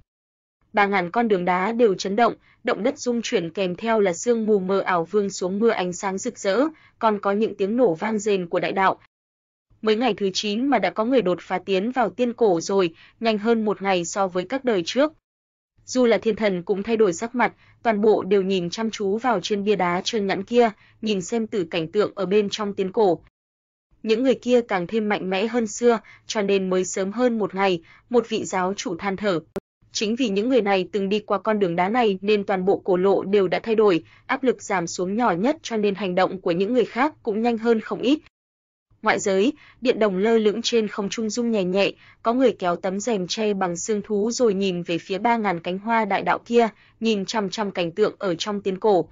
ba ngàn con đường đá đều chấn động, động đất rung chuyển kèm theo là sương mù mờ ảo vương xuống mưa ánh sáng rực rỡ, còn có những tiếng nổ vang rền của đại đạo. Mới ngày thứ 9 mà đã có người đột phá tiến vào tiên cổ rồi, nhanh hơn một ngày so với các đời trước. Dù là thiên thần cũng thay đổi sắc mặt, toàn bộ đều nhìn chăm chú vào trên bia đá trơn nhẵn kia, nhìn xem từ cảnh tượng ở bên trong tiên cổ những người kia càng thêm mạnh mẽ hơn xưa, cho nên mới sớm hơn một ngày, một vị giáo chủ than thở. Chính vì những người này từng đi qua con đường đá này nên toàn bộ cổ lộ đều đã thay đổi, áp lực giảm xuống nhỏ nhất cho nên hành động của những người khác cũng nhanh hơn không ít. Ngoại giới, điện đồng lơ lửng trên không trung rung nhẹ nhẹ, có người kéo tấm rèm che bằng xương thú rồi nhìn về phía ba ngàn cánh hoa đại đạo kia, nhìn chăm chăm cảnh tượng ở trong tiến cổ.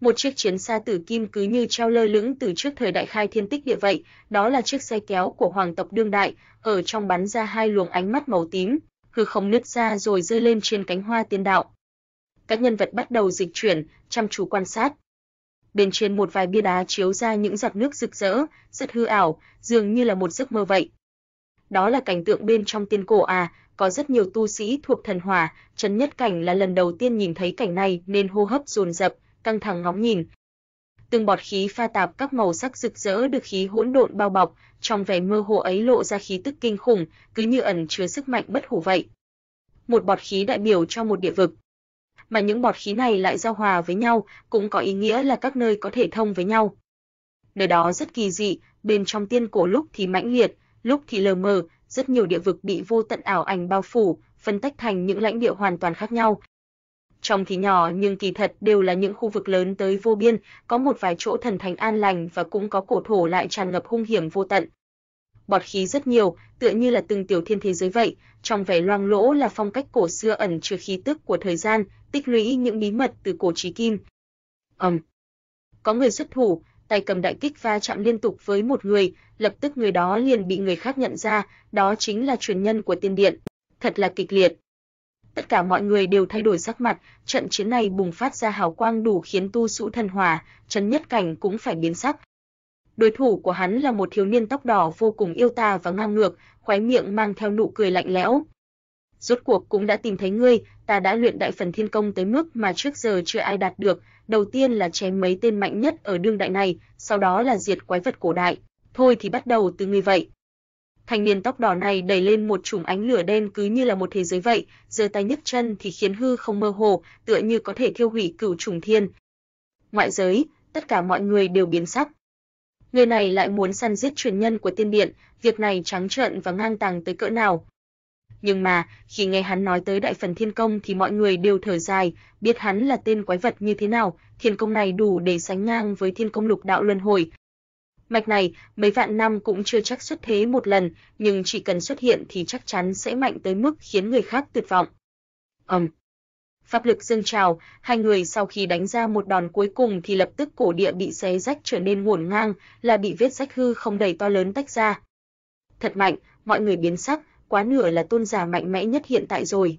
Một chiếc chiến xa tử kim cứ như treo lơ lửng từ trước thời đại khai thiên tích địa vậy, đó là chiếc xe kéo của hoàng tộc đương đại, ở trong bắn ra hai luồng ánh mắt màu tím, hư không nứt ra rồi rơi lên trên cánh hoa tiên đạo. Các nhân vật bắt đầu dịch chuyển, chăm chú quan sát. Bên trên một vài bia đá chiếu ra những giọt nước rực rỡ, rất hư ảo, dường như là một giấc mơ vậy. Đó là cảnh tượng bên trong tiên cổ à, có rất nhiều tu sĩ thuộc thần hỏa, Trần Nhất Cảnh là lần đầu tiên nhìn thấy cảnh này nên hô hấp dồn dập, căng thẳng ngóng nhìn, từng bọt khí pha tạp các màu sắc rực rỡ được khí hỗn độn bao bọc, trong vẻ mơ hồ ấy lộ ra khí tức kinh khủng, cứ như ẩn chứa sức mạnh bất hủ vậy. Một bọt khí đại biểu cho một địa vực, mà những bọt khí này lại giao hòa với nhau, cũng có ý nghĩa là các nơi có thể thông với nhau. Nơi đó rất kỳ dị, bên trong tiên cổ lúc thì mãnh liệt, lúc thì lờ mờ, rất nhiều địa vực bị vô tận ảo ảnh bao phủ, phân tách thành những lãnh địa hoàn toàn khác nhau, trong thì nhỏ nhưng kỳ thật đều là những khu vực lớn tới vô biên, có một vài chỗ thần thánh an lành và cũng có cổ thổ lại tràn ngập hung hiểm vô tận. Bọt khí rất nhiều, tựa như là từng tiểu thiên thế giới vậy, trong vẻ loang lỗ là phong cách cổ xưa ẩn chứa khí tức của thời gian, tích lũy những bí mật từ cổ chí kim. Ầm. Um. Có người xuất thủ, tay cầm đại kích va chạm liên tục với một người, lập tức người đó liền bị người khác nhận ra, đó chính là truyền nhân của tiên điện. Thật là kịch liệt tất cả mọi người đều thay đổi sắc mặt, trận chiến này bùng phát ra hào quang đủ khiến tu sĩ thần hòa, trấn nhất cảnh cũng phải biến sắc. Đối thủ của hắn là một thiếu niên tóc đỏ vô cùng yêu ta và ngang ngược, khóe miệng mang theo nụ cười lạnh lẽo. Rốt cuộc cũng đã tìm thấy ngươi, ta đã luyện đại phần thiên công tới mức mà trước giờ chưa ai đạt được, đầu tiên là chém mấy tên mạnh nhất ở đương đại này, sau đó là diệt quái vật cổ đại, thôi thì bắt đầu từ ngươi vậy. Thanh niên tóc đỏ này đẩy lên một chùm ánh lửa đen cứ như là một thế giới vậy, giơ tay nhấc chân thì khiến hư không mơ hồ, tựa như có thể thiêu hủy cửu trùng thiên. Ngoại giới, tất cả mọi người đều biến sắc. Người này lại muốn săn giết truyền nhân của tiên điện, việc này trắng trợn và ngang tàng tới cỡ nào. Nhưng mà, khi nghe hắn nói tới đại phần thiên công thì mọi người đều thở dài, biết hắn là tên quái vật như thế nào, thiên công này đủ để sánh ngang với thiên công lục đạo luân hồi, Mạch này mấy vạn năm cũng chưa chắc xuất thế một lần, nhưng chỉ cần xuất hiện thì chắc chắn sẽ mạnh tới mức khiến người khác tuyệt vọng. Ầm. Pháp lực dương trào, hai người sau khi đánh ra một đòn cuối cùng thì lập tức cổ địa bị xé rách trở nên ngổn ngang, là bị vết rách hư không đầy to lớn tách ra. Thật mạnh, mọi người biến sắc, quá nửa là tôn giả mạnh mẽ nhất hiện tại rồi.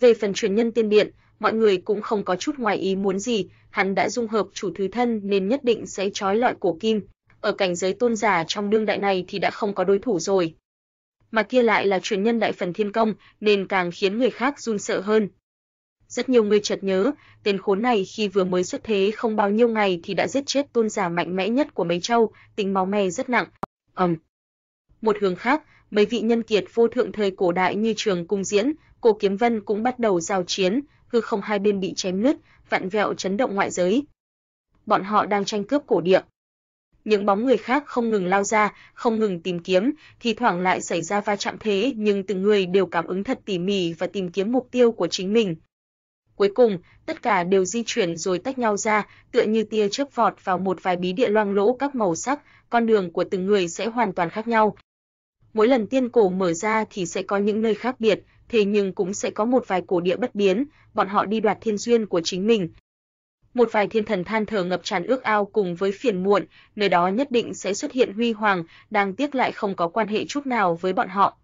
Về phần truyền nhân tiên điện, mọi người cũng không có chút ngoài ý muốn gì, hắn đã dung hợp chủ thứ thân nên nhất định sẽ trói loại cổ kim, ở cảnh giới tôn giả trong đương đại này thì đã không có đối thủ rồi. Mà kia lại là truyền nhân đại phần thiên công, nên càng khiến người khác run sợ hơn. Rất nhiều người chợt nhớ, tên khốn này khi vừa mới xuất thế không bao nhiêu ngày thì đã giết chết tôn giả mạnh mẽ nhất của mấy châu, tính máu me rất nặng. Ầm. Một hướng khác, mấy vị nhân kiệt vô thượng thời cổ đại như Trường Cung Diễn, Cổ Kiếm Vân cũng bắt đầu giao chiến, hư không hai bên bị chém nứt, vặn vẹo chấn động ngoại giới. Bọn họ đang tranh cướp cổ địa những bóng người khác không ngừng lao ra, không ngừng tìm kiếm, thì thoảng lại xảy ra va chạm thế nhưng từng người đều cảm ứng thật tỉ mỉ và tìm kiếm mục tiêu của chính mình. Cuối cùng, tất cả đều di chuyển rồi tách nhau ra, tựa như tia chớp vọt vào một vài bí địa loang lỗ các màu sắc, con đường của từng người sẽ hoàn toàn khác nhau. Mỗi lần tiên cổ mở ra thì sẽ có những nơi khác biệt, thế nhưng cũng sẽ có một vài cổ địa bất biến, bọn họ đi đoạt thiên duyên của chính mình, một vài thiên thần than thở ngập tràn ước ao cùng với phiền muộn, nơi đó nhất định sẽ xuất hiện huy hoàng, đang tiếc lại không có quan hệ chút nào với bọn họ.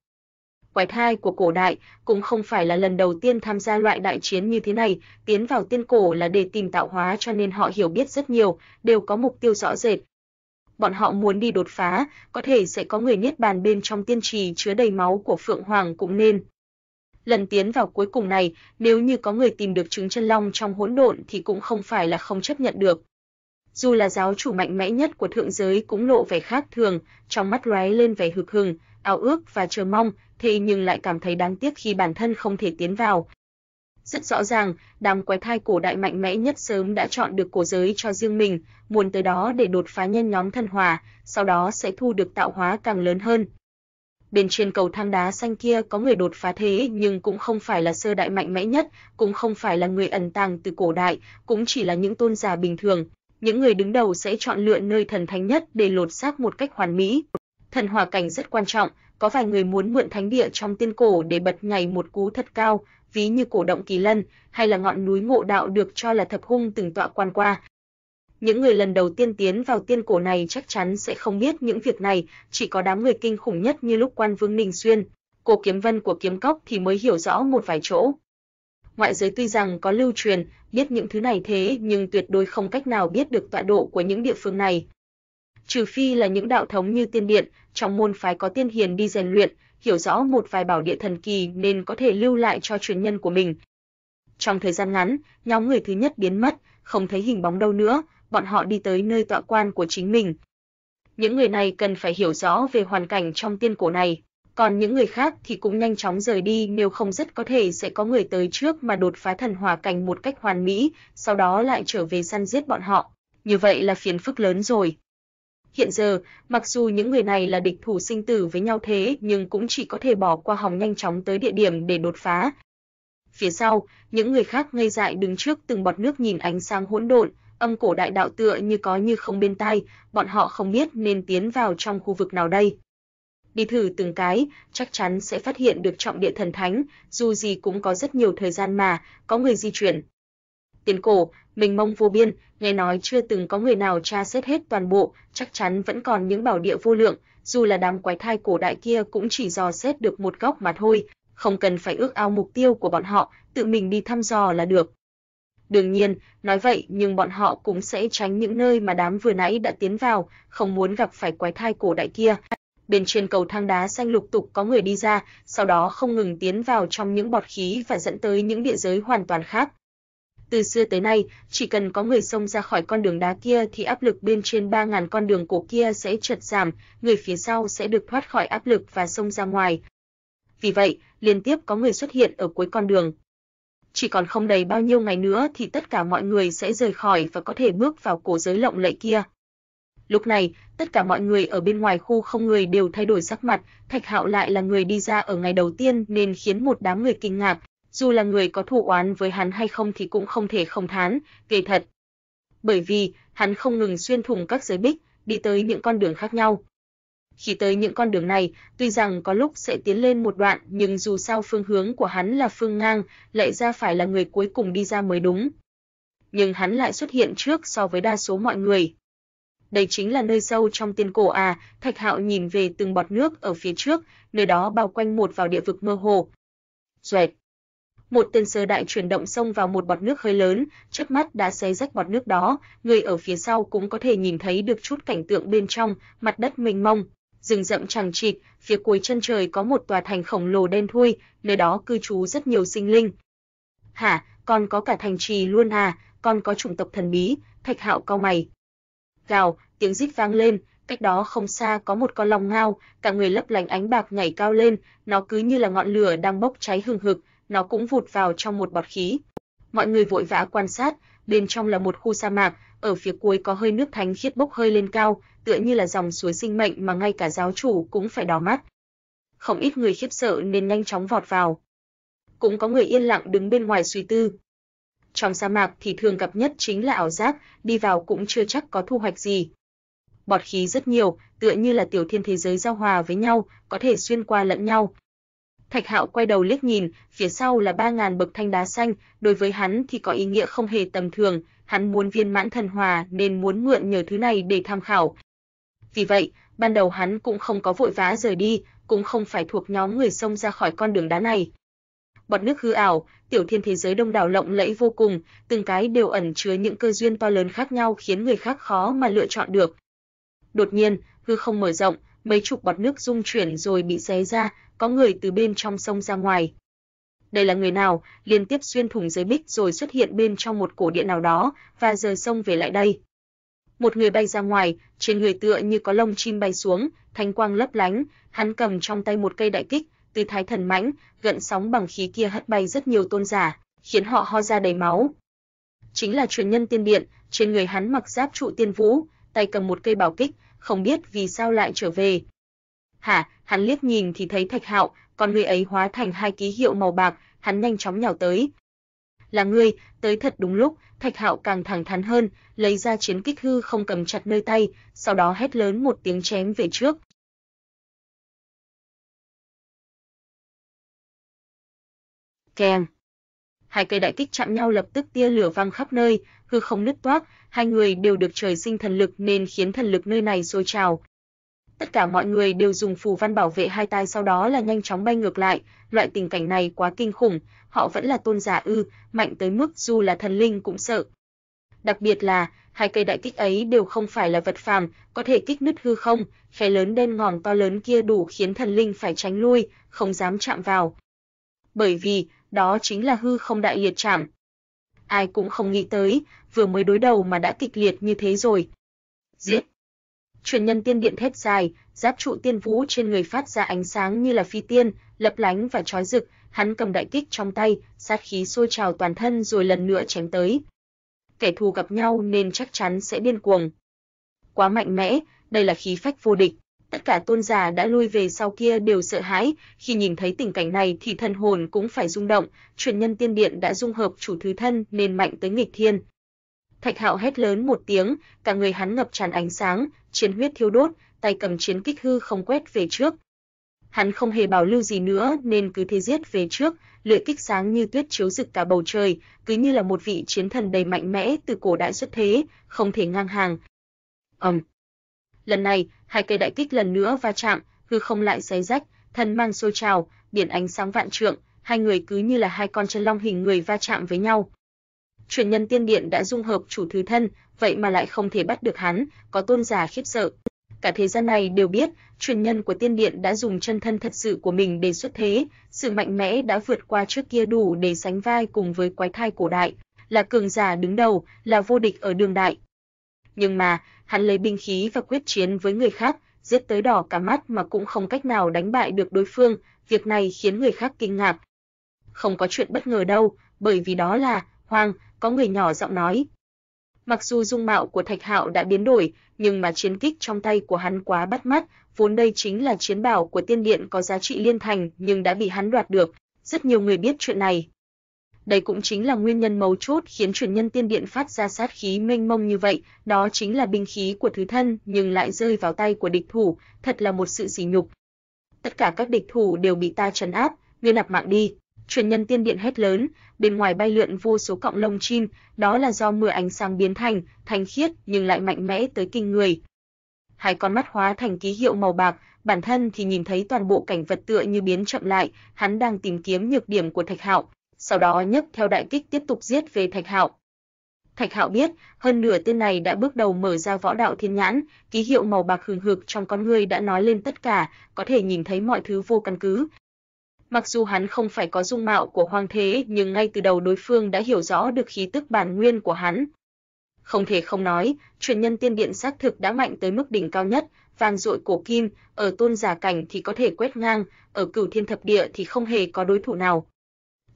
Quái thai của cổ đại cũng không phải là lần đầu tiên tham gia loại đại chiến như thế này, tiến vào tiên cổ là để tìm tạo hóa cho nên họ hiểu biết rất nhiều, đều có mục tiêu rõ rệt. Bọn họ muốn đi đột phá, có thể sẽ có người niết bàn bên trong tiên trì chứa đầy máu của Phượng Hoàng cũng nên. Lần tiến vào cuối cùng này, nếu như có người tìm được trứng chân long trong hỗn độn thì cũng không phải là không chấp nhận được. Dù là giáo chủ mạnh mẽ nhất của thượng giới cũng lộ vẻ khác thường, trong mắt lóe lên vẻ hực hừng, ao ước và chờ mong, thế nhưng lại cảm thấy đáng tiếc khi bản thân không thể tiến vào. Rất rõ ràng, đám quái thai cổ đại mạnh mẽ nhất sớm đã chọn được cổ giới cho riêng mình, muốn tới đó để đột phá nhân nhóm thân hòa, sau đó sẽ thu được tạo hóa càng lớn hơn, bên trên cầu thang đá xanh kia có người đột phá thế nhưng cũng không phải là sơ đại mạnh mẽ nhất, cũng không phải là người ẩn tàng từ cổ đại, cũng chỉ là những tôn giả bình thường. Những người đứng đầu sẽ chọn lựa nơi thần thánh nhất để lột xác một cách hoàn mỹ. Thần hòa cảnh rất quan trọng, có vài người muốn mượn thánh địa trong tiên cổ để bật nhảy một cú thật cao, ví như cổ động Kỳ Lân hay là ngọn núi Ngộ Đạo được cho là thập hung từng tọa quan qua, những người lần đầu tiên tiến vào tiên cổ này chắc chắn sẽ không biết những việc này, chỉ có đám người kinh khủng nhất như lúc quan vương Ninh Xuyên, cô kiếm vân của kiếm cốc thì mới hiểu rõ một vài chỗ. Ngoại giới tuy rằng có lưu truyền, biết những thứ này thế nhưng tuyệt đối không cách nào biết được tọa độ của những địa phương này. Trừ phi là những đạo thống như tiên điện, trong môn phái có tiên hiền đi rèn luyện, hiểu rõ một vài bảo địa thần kỳ nên có thể lưu lại cho truyền nhân của mình. Trong thời gian ngắn, nhóm người thứ nhất biến mất, không thấy hình bóng đâu nữa, bọn họ đi tới nơi tọa quan của chính mình. Những người này cần phải hiểu rõ về hoàn cảnh trong tiên cổ này, còn những người khác thì cũng nhanh chóng rời đi nếu không rất có thể sẽ có người tới trước mà đột phá thần hỏa cảnh một cách hoàn mỹ, sau đó lại trở về săn giết bọn họ. Như vậy là phiền phức lớn rồi. Hiện giờ, mặc dù những người này là địch thủ sinh tử với nhau thế nhưng cũng chỉ có thể bỏ qua hòng nhanh chóng tới địa điểm để đột phá. Phía sau, những người khác ngây dại đứng trước từng bọt nước nhìn ánh sáng hỗn độn, âm cổ đại đạo tựa như có như không bên tai, bọn họ không biết nên tiến vào trong khu vực nào đây. Đi thử từng cái, chắc chắn sẽ phát hiện được trọng địa thần thánh, dù gì cũng có rất nhiều thời gian mà, có người di chuyển. Tiền cổ, mình mông vô biên, nghe nói chưa từng có người nào tra xét hết toàn bộ, chắc chắn vẫn còn những bảo địa vô lượng, dù là đám quái thai cổ đại kia cũng chỉ dò xét được một góc mà thôi, không cần phải ước ao mục tiêu của bọn họ, tự mình đi thăm dò là được. Đương nhiên, nói vậy nhưng bọn họ cũng sẽ tránh những nơi mà đám vừa nãy đã tiến vào, không muốn gặp phải quái thai cổ đại kia. Bên trên cầu thang đá xanh lục tục có người đi ra, sau đó không ngừng tiến vào trong những bọt khí và dẫn tới những địa giới hoàn toàn khác. Từ xưa tới nay, chỉ cần có người xông ra khỏi con đường đá kia thì áp lực bên trên 3000 con đường cổ kia sẽ chợt giảm, người phía sau sẽ được thoát khỏi áp lực và xông ra ngoài. Vì vậy, liên tiếp có người xuất hiện ở cuối con đường, chỉ còn không đầy bao nhiêu ngày nữa thì tất cả mọi người sẽ rời khỏi và có thể bước vào cổ giới lộng lẫy kia. Lúc này, tất cả mọi người ở bên ngoài khu không người đều thay đổi sắc mặt, Thạch Hạo lại là người đi ra ở ngày đầu tiên nên khiến một đám người kinh ngạc, dù là người có thù oán với hắn hay không thì cũng không thể không thán, Kỳ thật. Bởi vì, hắn không ngừng xuyên thủng các giới bích, đi tới những con đường khác nhau, khi tới những con đường này, tuy rằng có lúc sẽ tiến lên một đoạn, nhưng dù sao phương hướng của hắn là phương ngang, lại ra phải là người cuối cùng đi ra mới đúng. Nhưng hắn lại xuất hiện trước so với đa số mọi người. Đây chính là nơi sâu trong tiên cổ à, Thạch Hạo nhìn về từng bọt nước ở phía trước, nơi đó bao quanh một vào địa vực mơ hồ. Duệt. Một tên sơ đại chuyển động xông vào một bọt nước hơi lớn, trước mắt đã xé rách bọt nước đó, người ở phía sau cũng có thể nhìn thấy được chút cảnh tượng bên trong, mặt đất mênh mông, rừng rậm chẳng chịt, phía cuối chân trời có một tòa thành khổng lồ đen thui, nơi đó cư trú rất nhiều sinh linh. "Hả, còn có cả thành trì luôn à, còn có chủng tộc thần bí?" Thạch Hạo cao mày. Gào, tiếng rít vang lên, cách đó không xa có một con long ngao, cả người lấp lánh ánh bạc nhảy cao lên, nó cứ như là ngọn lửa đang bốc cháy hừng hực, nó cũng vụt vào trong một bọt khí. Mọi người vội vã quan sát, bên trong là một khu sa mạc, ở phía cuối có hơi nước thánh khiết bốc hơi lên cao, tựa như là dòng suối sinh mệnh mà ngay cả giáo chủ cũng phải đỏ mắt. Không ít người khiếp sợ nên nhanh chóng vọt vào. Cũng có người yên lặng đứng bên ngoài suy tư. Trong sa mạc thì thường gặp nhất chính là ảo giác, đi vào cũng chưa chắc có thu hoạch gì. Bọt khí rất nhiều, tựa như là tiểu thiên thế giới giao hòa với nhau, có thể xuyên qua lẫn nhau, Thạch Hạo quay đầu liếc nhìn, phía sau là 3000 bậc thanh đá xanh, đối với hắn thì có ý nghĩa không hề tầm thường, hắn muốn viên mãn thần hòa nên muốn mượn nhờ thứ này để tham khảo. Vì vậy, ban đầu hắn cũng không có vội vã rời đi, cũng không phải thuộc nhóm người xông ra khỏi con đường đá này. Bọt nước hư ảo, tiểu thiên thế giới đông đảo lộng lẫy vô cùng, từng cái đều ẩn chứa những cơ duyên to lớn khác nhau khiến người khác khó mà lựa chọn được. Đột nhiên, hư không mở rộng, mấy chục bọt nước rung chuyển rồi bị xé ra, có người từ bên trong sông ra ngoài. Đây là người nào, liên tiếp xuyên thủng giới bích rồi xuất hiện bên trong một cổ điện nào đó và giờ sông về lại đây. Một người bay ra ngoài, trên người tựa như có lông chim bay xuống, thanh quang lấp lánh, hắn cầm trong tay một cây đại kích, tư thái thần mãnh, gận sóng bằng khí kia hất bay rất nhiều tôn giả, khiến họ ho ra đầy máu. Chính là truyền nhân tiên điện, trên người hắn mặc giáp trụ tiên vũ, tay cầm một cây bảo kích, không biết vì sao lại trở về, Hả? Hắn liếc nhìn thì thấy Thạch Hạo, con người ấy hóa thành hai ký hiệu màu bạc, hắn nhanh chóng nhào tới. Là ngươi, tới thật đúng lúc, Thạch Hạo càng thẳng thắn hơn, lấy ra chiến kích hư không cầm chặt nơi tay, sau đó hét lớn một tiếng chém về trước. Keng. Hai cây đại kích chạm nhau lập tức tia lửa vang khắp nơi, hư không nứt toác, hai người đều được trời sinh thần lực nên khiến thần lực nơi này sôi trào, tất cả mọi người đều dùng phù văn bảo vệ hai tay sau đó là nhanh chóng bay ngược lại, loại tình cảnh này quá kinh khủng, họ vẫn là tôn giả ư, mạnh tới mức dù là thần linh cũng sợ. Đặc biệt là, hai cây đại kích ấy đều không phải là vật phàm, có thể kích nứt hư không, khe lớn đen ngòm to lớn kia đủ khiến thần linh phải tránh lui, không dám chạm vào. Bởi vì, đó chính là hư không đại liệt chạm. Ai cũng không nghĩ tới, vừa mới đối đầu mà đã kịch liệt như thế rồi. Giết! Chuyển nhân tiên điện thét dài, giáp trụ tiên vũ trên người phát ra ánh sáng như là phi tiên, lấp lánh và chói rực, hắn cầm đại kích trong tay, sát khí sôi trào toàn thân rồi lần nữa chém tới. Kẻ thù gặp nhau nên chắc chắn sẽ điên cuồng. Quá mạnh mẽ, đây là khí phách vô địch. Tất cả tôn giả đã lui về sau kia đều sợ hãi, khi nhìn thấy tình cảnh này thì thần hồn cũng phải rung động, Chuyển nhân tiên điện đã dung hợp chủ thứ thân nên mạnh tới nghịch thiên, Thạch Hạo hét lớn một tiếng, cả người hắn ngập tràn ánh sáng, chiến huyết thiêu đốt, tay cầm chiến kích hư không quét về trước. Hắn không hề bảo lưu gì nữa nên cứ thế giết về trước, lưỡi kích sáng như tuyết chiếu rực cả bầu trời, cứ như là một vị chiến thần đầy mạnh mẽ từ cổ đại xuất thế, không thể ngang hàng. Ầm. Um. Lần này, hai cây đại kích lần nữa va chạm, hư không lại xé rách, thân mang xôi trào, biển ánh sáng vạn trượng, hai người cứ như là hai con chân long hình người va chạm với nhau truyền nhân tiên điện đã dung hợp chủ thứ thân, vậy mà lại không thể bắt được hắn, có tôn giả khiếp sợ. Cả thế gian này đều biết, truyền nhân của tiên điện đã dùng chân thân thật sự của mình để xuất thế, sự mạnh mẽ đã vượt qua trước kia đủ để sánh vai cùng với quái thai cổ đại, là cường giả đứng đầu, là vô địch ở đường đại. Nhưng mà, hắn lấy binh khí và quyết chiến với người khác, giết tới đỏ cả mắt mà cũng không cách nào đánh bại được đối phương, việc này khiến người khác kinh ngạc. Không có chuyện bất ngờ đâu, bởi vì đó là Hoang, có người nhỏ giọng nói. Mặc dù dung mạo của Thạch Hạo đã biến đổi, nhưng mà chiến kích trong tay của hắn quá bắt mắt, vốn đây chính là chiến bảo của tiên điện có giá trị liên thành nhưng đã bị hắn đoạt được, rất nhiều người biết chuyện này. Đây cũng chính là nguyên nhân mấu chốt khiến truyền nhân tiên điện phát ra sát khí mênh mông như vậy, đó chính là binh khí của thứ thân nhưng lại rơi vào tay của địch thủ, thật là một sự sỉ nhục. Tất cả các địch thủ đều bị ta trấn áp, ngươi nạp mạng đi truyền nhân tiên điện hét lớn, bên ngoài bay lượn vô số cọng lông chim, đó là do mưa ánh sáng biến thành, thanh khiết nhưng lại mạnh mẽ tới kinh người. Hai con mắt hóa thành ký hiệu màu bạc, bản thân thì nhìn thấy toàn bộ cảnh vật tựa như biến chậm lại, hắn đang tìm kiếm nhược điểm của Thạch Hạo, sau đó nhấc theo đại kích tiếp tục giết về Thạch Hạo. Thạch Hạo biết, hơn nửa tên này đã bước đầu mở ra võ đạo thiên nhãn, ký hiệu màu bạc hừng hực trong con người đã nói lên tất cả, có thể nhìn thấy mọi thứ vô căn cứ, Mặc dù hắn không phải có dung mạo của hoàng thế, nhưng ngay từ đầu đối phương đã hiểu rõ được khí tức bản nguyên của hắn. Không thể không nói, truyền nhân tiên điện xác thực đã mạnh tới mức đỉnh cao nhất, vàng dội cổ kim, ở tôn giả cảnh thì có thể quét ngang, ở cửu thiên thập địa thì không hề có đối thủ nào.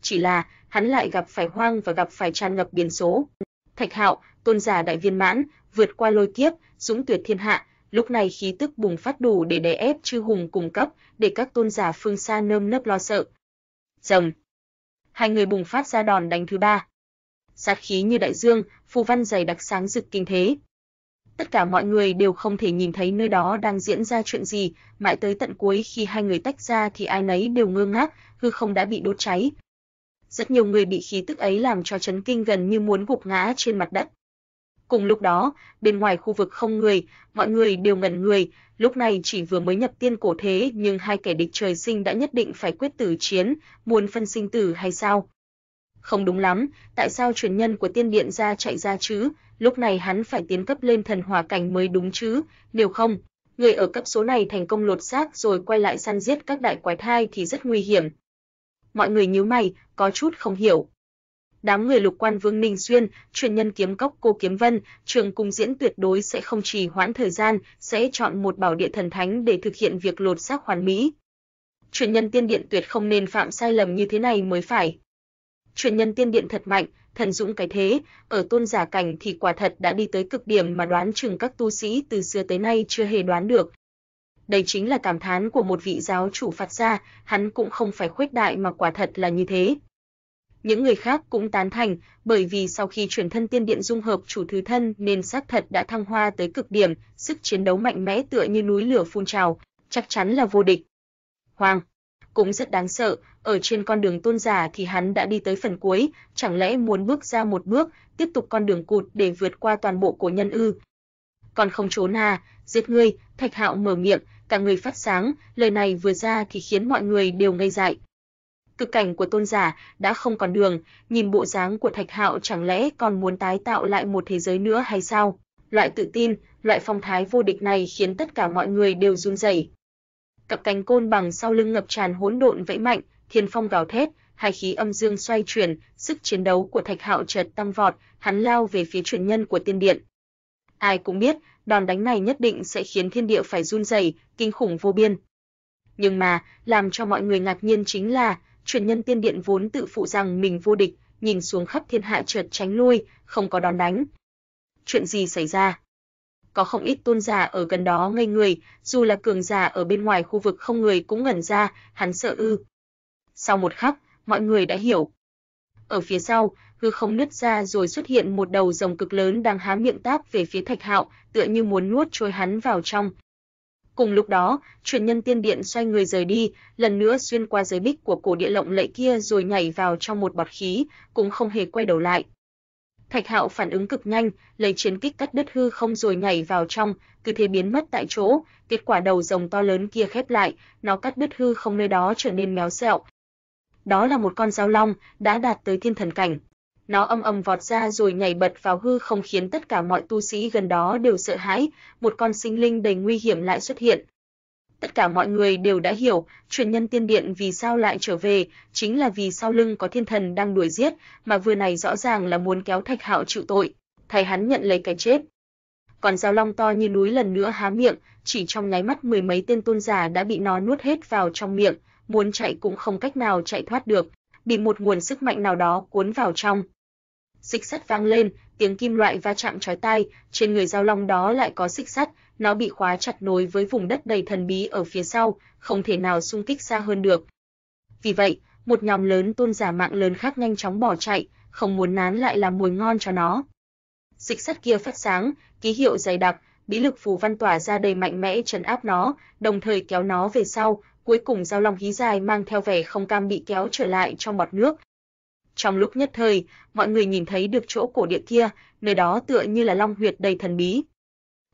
Chỉ là, hắn lại gặp phải hoang và gặp phải tràn ngập biến số. Thạch Hạo, tôn giả đại viên mãn, vượt qua lôi kiếp, dũng tuyệt thiên hạ, lúc này khí tức bùng phát đủ để đè ép chư hùng cùng cấp, để các tôn giả phương xa nơm nớp lo sợ. Rầm. Hai người bùng phát ra đòn đánh thứ ba. Sát khí như đại dương, phù văn dày đặc sáng rực kinh thế. Tất cả mọi người đều không thể nhìn thấy nơi đó đang diễn ra chuyện gì, mãi tới tận cuối khi hai người tách ra thì ai nấy đều ngơ ngác, hư không đã bị đốt cháy. Rất nhiều người bị khí tức ấy làm cho chấn kinh gần như muốn gục ngã trên mặt đất. Cùng lúc đó, bên ngoài khu vực không người, mọi người đều ngẩn người, lúc này chỉ vừa mới nhập tiên cổ thế nhưng hai kẻ địch trời sinh đã nhất định phải quyết tử chiến, muốn phân sinh tử hay sao? Không đúng lắm, tại sao truyền nhân của tiên điện ra chạy ra chứ? Lúc này hắn phải tiến cấp lên thần hỏa cảnh mới đúng chứ, nếu không, người ở cấp số này thành công lột xác rồi quay lại săn giết các đại quái thai thì rất nguy hiểm. Mọi người nhíu mày, có chút không hiểu đám người lục quan vương Ninh Xuyên, truyền nhân kiếm cốc cô Kiếm Vân, trường cung diễn tuyệt đối sẽ không trì hoãn thời gian, sẽ chọn một bảo địa thần thánh để thực hiện việc lột xác hoàn mỹ. Truyền nhân tiên điện tuyệt không nên phạm sai lầm như thế này mới phải. Truyền nhân tiên điện thật mạnh, thần dũng cái thế, ở tôn giả cảnh thì quả thật đã đi tới cực điểm mà đoán chừng các tu sĩ từ xưa tới nay chưa hề đoán được. Đây chính là cảm thán của một vị giáo chủ Phật ra hắn cũng không phải khuếch đại mà quả thật là như thế. Những người khác cũng tán thành, bởi vì sau khi chuyển thân tiên điện dung hợp chủ thứ thân nên xác thật đã thăng hoa tới cực điểm, sức chiến đấu mạnh mẽ tựa như núi lửa phun trào, chắc chắn là vô địch. Hoàng cũng rất đáng sợ, ở trên con đường tôn giả thì hắn đã đi tới phần cuối, chẳng lẽ muốn bước ra một bước, tiếp tục con đường cụt để vượt qua toàn bộ của nhân ư? Còn không trốn à, giết ngươi, Thạch Hạo mở miệng, cả người phát sáng, lời này vừa ra thì khiến mọi người đều ngây dại. Cực cảnh của tôn giả đã không còn đường, nhìn bộ dáng của Thạch Hạo chẳng lẽ còn muốn tái tạo lại một thế giới nữa hay sao? Loại tự tin, loại phong thái vô địch này khiến tất cả mọi người đều run rẩy. Cặp cánh côn bằng sau lưng ngập tràn hỗn độn vẫy mạnh, thiên phong gào thét, hai khí âm dương xoay chuyển, sức chiến đấu của Thạch Hạo chợt tăng vọt, hắn lao về phía truyền nhân của tiên điện. Ai cũng biết, đòn đánh này nhất định sẽ khiến thiên địa phải run rẩy, kinh khủng vô biên. Nhưng mà, làm cho mọi người ngạc nhiên chính là, truyền nhân tiên điện vốn tự phụ rằng mình vô địch, nhìn xuống khắp thiên hạ trượt tránh lui, không có đòn đánh. Chuyện gì xảy ra? Có không ít tôn giả ở gần đó ngây người, dù là cường giả ở bên ngoài khu vực không người cũng ngẩn ra, hắn sợ ư. Sau một khắc, mọi người đã hiểu. Ở phía sau, hư không nứt ra rồi xuất hiện một đầu rồng cực lớn đang há miệng táp về phía Thạch Hạo, tựa như muốn nuốt trôi hắn vào trong, Cùng lúc đó, truyền nhân tiên điện xoay người rời đi, lần nữa xuyên qua giới bích của cổ địa lộng lẫy kia rồi nhảy vào trong một bọt khí, cũng không hề quay đầu lại. Thạch Hạo phản ứng cực nhanh, lấy chiến kích cắt đứt hư không rồi nhảy vào trong, cứ thế biến mất tại chỗ, kết quả đầu rồng to lớn kia khép lại, nó cắt đứt hư không nơi đó trở nên méo xẹo. Đó là một con giao long đã đạt tới thiên thần cảnh nó âm ầm vọt ra rồi nhảy bật vào hư không khiến tất cả mọi tu sĩ gần đó đều sợ hãi, một con sinh linh đầy nguy hiểm lại xuất hiện. Tất cả mọi người đều đã hiểu, truyền nhân tiên điện vì sao lại trở về, chính là vì sau lưng có thiên thần đang đuổi giết, mà vừa này rõ ràng là muốn kéo Thạch Hạo chịu tội, thầy hắn nhận lấy cái chết. Còn giao long to như núi lần nữa há miệng, chỉ trong nháy mắt mười mấy tên tôn giả đã bị nó nuốt hết vào trong miệng, muốn chạy cũng không cách nào chạy thoát được, bị một nguồn sức mạnh nào đó cuốn vào trong, xích sắt vang lên, tiếng kim loại va chạm chói tai, trên người giao long đó lại có xích sắt, nó bị khóa chặt nối với vùng đất đầy thần bí ở phía sau, không thể nào xung kích xa hơn được. Vì vậy, một nhóm lớn tôn giả mạng lớn khác nhanh chóng bỏ chạy, không muốn nán lại làm mùi ngon cho nó. Xích sắt kia phát sáng, ký hiệu dày đặc, bí lực phù văn tỏa ra đầy mạnh mẽ trấn áp nó, đồng thời kéo nó về sau, cuối cùng giao long hí dài mang theo vẻ không cam bị kéo trở lại trong bọt nước, trong lúc nhất thời, mọi người nhìn thấy được chỗ cổ địa kia, nơi đó tựa như là long huyệt đầy thần bí.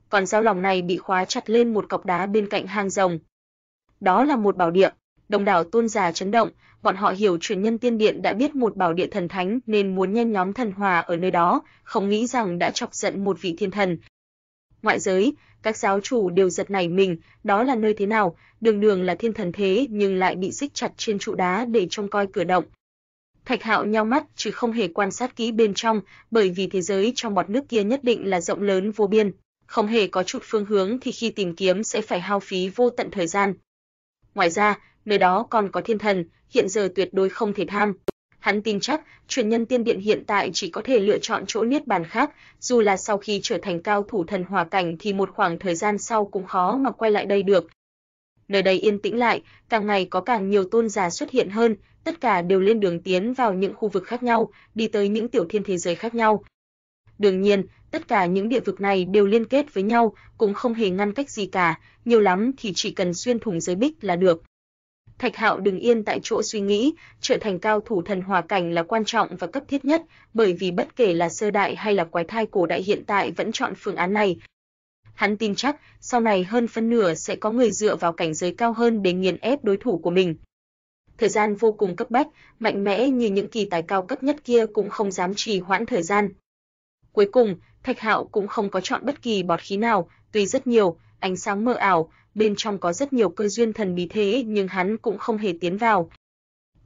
Còn dao lòng này bị khóa chặt lên một cọc đá bên cạnh hang rồng. Đó là một bảo địa, đồng đảo tôn giả chấn động, bọn họ hiểu truyền nhân tiên điện đã biết một bảo địa thần thánh nên muốn nhen nhóm thần hòa ở nơi đó, không nghĩ rằng đã chọc giận một vị thiên thần. Ngoại giới, các giáo chủ đều giật nảy mình, đó là nơi thế nào, đường đường là thiên thần thế nhưng lại bị xích chặt trên trụ đá để trông coi cửa động, Thạch Hạo nheo mắt chứ không hề quan sát kỹ bên trong, bởi vì thế giới trong bọt nước kia nhất định là rộng lớn vô biên, không hề có chút phương hướng thì khi tìm kiếm sẽ phải hao phí vô tận thời gian. Ngoài ra, nơi đó còn có thiên thần, hiện giờ tuyệt đối không thể tham. Hắn tin chắc, truyền nhân tiên điện hiện tại chỉ có thể lựa chọn chỗ niết bàn khác, dù là sau khi trở thành cao thủ thần hòa cảnh thì một khoảng thời gian sau cũng khó mà quay lại đây được. Nơi đây yên tĩnh lại, càng ngày có càng nhiều tôn giả xuất hiện hơn, tất cả đều lên đường tiến vào những khu vực khác nhau, đi tới những tiểu thiên thế giới khác nhau. Đương nhiên, tất cả những địa vực này đều liên kết với nhau, cũng không hề ngăn cách gì cả, nhiều lắm thì chỉ cần xuyên thủng giới bích là được. Thạch Hạo đừng yên tại chỗ suy nghĩ, trở thành cao thủ thần hòa cảnh là quan trọng và cấp thiết nhất, bởi vì bất kể là sơ đại hay là quái thai cổ đại hiện tại vẫn chọn phương án này. Hắn tin chắc, sau này hơn phân nửa sẽ có người dựa vào cảnh giới cao hơn để nghiền ép đối thủ của mình thời gian vô cùng cấp bách, mạnh mẽ như những kỳ tài cao cấp nhất kia cũng không dám trì hoãn thời gian. Cuối cùng, Thạch Hạo cũng không có chọn bất kỳ bọt khí nào, tuy rất nhiều, ánh sáng mờ ảo, bên trong có rất nhiều cơ duyên thần bí thế nhưng hắn cũng không hề tiến vào.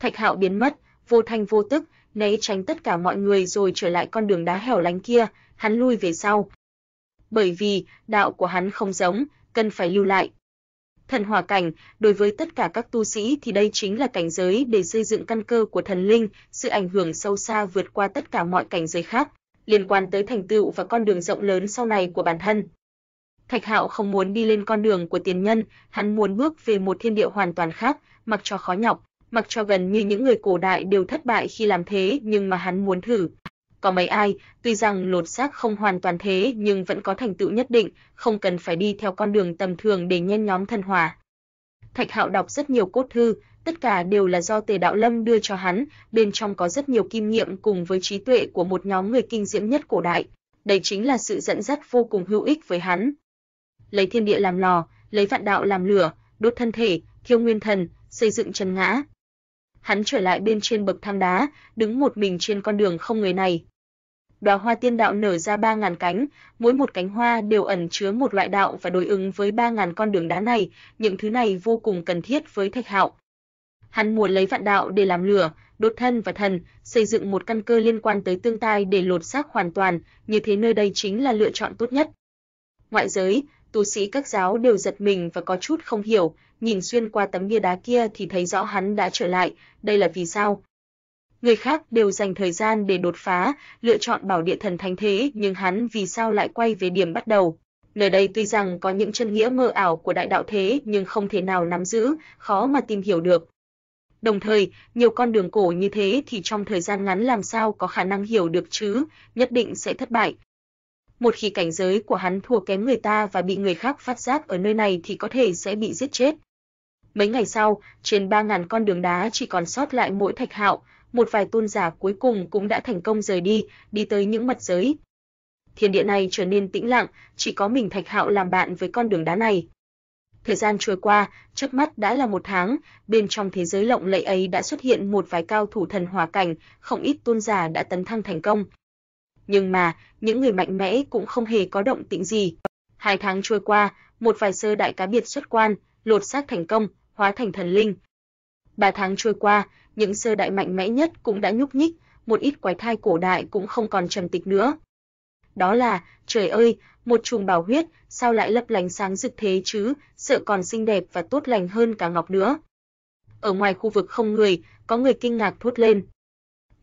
Thạch Hạo biến mất, vô thanh vô tức, né tránh tất cả mọi người rồi trở lại con đường đá hẻo lánh kia, hắn lui về sau. Bởi vì, đạo của hắn không giống, cần phải lưu lại. Thần hỏa cảnh, đối với tất cả các tu sĩ thì đây chính là cảnh giới để xây dựng căn cơ của thần linh, sự ảnh hưởng sâu xa vượt qua tất cả mọi cảnh giới khác, liên quan tới thành tựu và con đường rộng lớn sau này của bản thân. Thạch Hạo không muốn đi lên con đường của tiền nhân, hắn muốn bước về một thiên địa hoàn toàn khác, mặc cho khó nhọc, mặc cho gần như những người cổ đại đều thất bại khi làm thế, nhưng mà hắn muốn thử, có mấy ai, tuy rằng lột xác không hoàn toàn thế nhưng vẫn có thành tựu nhất định, không cần phải đi theo con đường tầm thường để nhen nhóm thân hòa. Thạch Hạo đọc rất nhiều cốt thư, tất cả đều là do Tề Đạo Lâm đưa cho hắn, bên trong có rất nhiều kinh nghiệm cùng với trí tuệ của một nhóm người kinh diễm nhất cổ đại. Đây chính là sự dẫn dắt vô cùng hữu ích với hắn. Lấy thiên địa làm lò, lấy vạn đạo làm lửa, đốt thân thể, thiêu nguyên thần, xây dựng chân ngã. Hắn trở lại bên trên bậc thang đá, đứng một mình trên con đường không người này, đóa hoa tiên đạo nở ra 3000 cánh, mỗi một cánh hoa đều ẩn chứa một loại đạo và đối ứng với 3000 con đường đá này, những thứ này vô cùng cần thiết với Thạch Hạo. Hắn muốn lấy vạn đạo để làm lửa, đốt thân và thần, xây dựng một căn cơ liên quan tới tương tai để lột xác hoàn toàn, như thế nơi đây chính là lựa chọn tốt nhất. Ngoại giới, tu sĩ các giáo đều giật mình và có chút không hiểu, nhìn xuyên qua tấm bia đá kia thì thấy rõ hắn đã trở lại, đây là vì sao? người khác đều dành thời gian để đột phá, lựa chọn bảo địa thần thánh thế, nhưng hắn vì sao lại quay về điểm bắt đầu? Lời đây tuy rằng có những chân nghĩa mơ ảo của đại đạo thế nhưng không thể nào nắm giữ, khó mà tìm hiểu được. Đồng thời, nhiều con đường cổ như thế thì trong thời gian ngắn làm sao có khả năng hiểu được chứ, nhất định sẽ thất bại. Một khi cảnh giới của hắn thua kém người ta và bị người khác phát giác ở nơi này thì có thể sẽ bị giết chết. Mấy ngày sau, trên 3000 con đường đá chỉ còn sót lại mỗi Thạch Hạo, một vài tôn giả cuối cùng cũng đã thành công rời đi, đi tới những mật giới. Thiên địa này trở nên tĩnh lặng, chỉ có mình Thạch Hạo làm bạn với con đường đá này. Thời gian trôi qua, chớp mắt đã là một tháng, bên trong thế giới lộng lẫy ấy đã xuất hiện một vài cao thủ thần hỏa cảnh, không ít tôn giả đã tấn thăng thành công. Nhưng mà, những người mạnh mẽ cũng không hề có động tĩnh gì. Hai tháng trôi qua, một vài sơ đại cá biệt xuất quan, lột xác thành công, hóa thành thần linh. Ba tháng trôi qua, những sơ đại mạnh mẽ nhất cũng đã nhúc nhích, một ít quái thai cổ đại cũng không còn trầm tịch nữa. Đó là, trời ơi, một chùm bảo huyết, sao lại lấp lánh sáng rực thế chứ, sợ còn xinh đẹp và tốt lành hơn cả ngọc nữa. Ở ngoài khu vực không người, có người kinh ngạc thốt lên.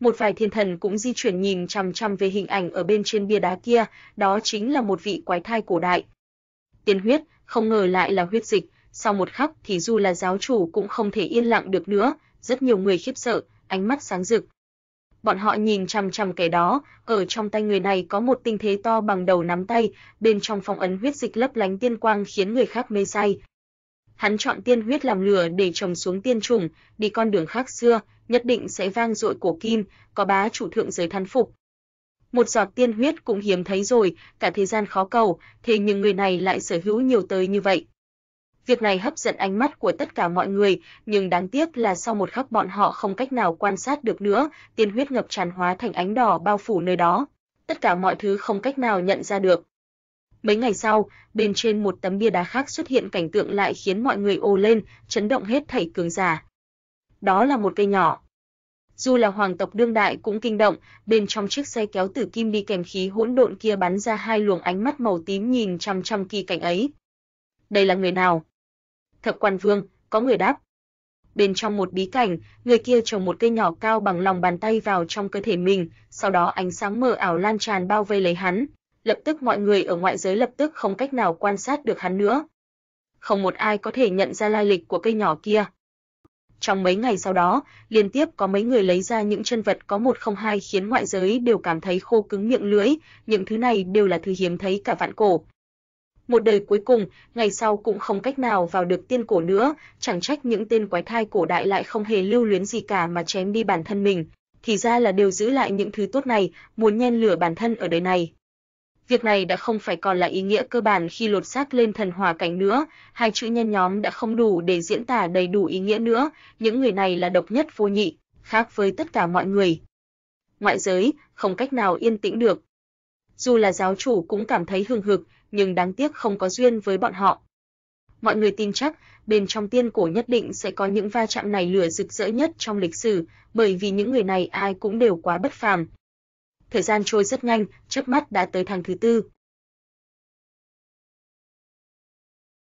Một vài thiên thần cũng di chuyển nhìn chằm chằm về hình ảnh ở bên trên bia đá kia, đó chính là một vị quái thai cổ đại. Tiên huyết, không ngờ lại là huyết dịch, sau một khắc thì dù là giáo chủ cũng không thể yên lặng được nữa, rất nhiều người khiếp sợ, ánh mắt sáng rực. Bọn họ nhìn chằm chằm kẻ đó, ở trong tay người này có một tinh thế to bằng đầu nắm tay, bên trong phong ấn huyết dịch lấp lánh tiên quang khiến người khác mê say. Hắn chọn tiên huyết làm lửa để trồng xuống tiên trùng, đi con đường khác xưa, nhất định sẽ vang dội cổ kim, có bá chủ thượng giới thán phục. Một giọt tiên huyết cũng hiếm thấy rồi, cả thế gian khó cầu, thế nhưng người này lại sở hữu nhiều tới như vậy. Việc này hấp dẫn ánh mắt của tất cả mọi người, nhưng đáng tiếc là sau một khắc bọn họ không cách nào quan sát được nữa, tiên huyết ngập tràn hóa thành ánh đỏ bao phủ nơi đó. Tất cả mọi thứ không cách nào nhận ra được. Mấy ngày sau, bên trên một tấm bia đá khác xuất hiện cảnh tượng lại khiến mọi người ô lên, chấn động hết thảy cường giả. Đó là một cây nhỏ. Dù là hoàng tộc đương đại cũng kinh động, bên trong chiếc xe kéo tử kim đi kèm khí hỗn độn kia bắn ra hai luồng ánh mắt màu tím nhìn chăm chăm kỳ cảnh ấy. Đây là người nào? Thập quan vương, có người đáp. Bên trong một bí cảnh, người kia trồng một cây nhỏ cao bằng lòng bàn tay vào trong cơ thể mình, sau đó ánh sáng mờ ảo lan tràn bao vây lấy hắn, lập tức mọi người ở ngoại giới lập tức không cách nào quan sát được hắn nữa. Không một ai có thể nhận ra lai lịch của cây nhỏ kia. Trong mấy ngày sau đó, liên tiếp có mấy người lấy ra những chân vật có một không hai khiến ngoại giới đều cảm thấy khô cứng miệng lưỡi, những thứ này đều là thứ hiếm thấy cả vạn cổ, một đời cuối cùng, ngày sau cũng không cách nào vào được tiên cổ nữa, chẳng trách những tên quái thai cổ đại lại không hề lưu luyến gì cả mà chém đi bản thân mình, thì ra là đều giữ lại những thứ tốt này, muốn nhen lửa bản thân ở đời này. Việc này đã không phải còn là ý nghĩa cơ bản khi lột xác lên thần hỏa cảnh nữa, hai chữ nhân nhóm đã không đủ để diễn tả đầy đủ ý nghĩa nữa, những người này là độc nhất vô nhị, khác với tất cả mọi người. Ngoại giới, không cách nào yên tĩnh được. Dù là giáo chủ cũng cảm thấy hưng hực, nhưng đáng tiếc không có duyên với bọn họ. Mọi người tin chắc, bên trong tiên cổ nhất định sẽ có những va chạm này lửa rực rỡ nhất trong lịch sử, bởi vì những người này ai cũng đều quá bất phàm. Thời gian trôi rất nhanh, chớp mắt đã tới tháng thứ tư.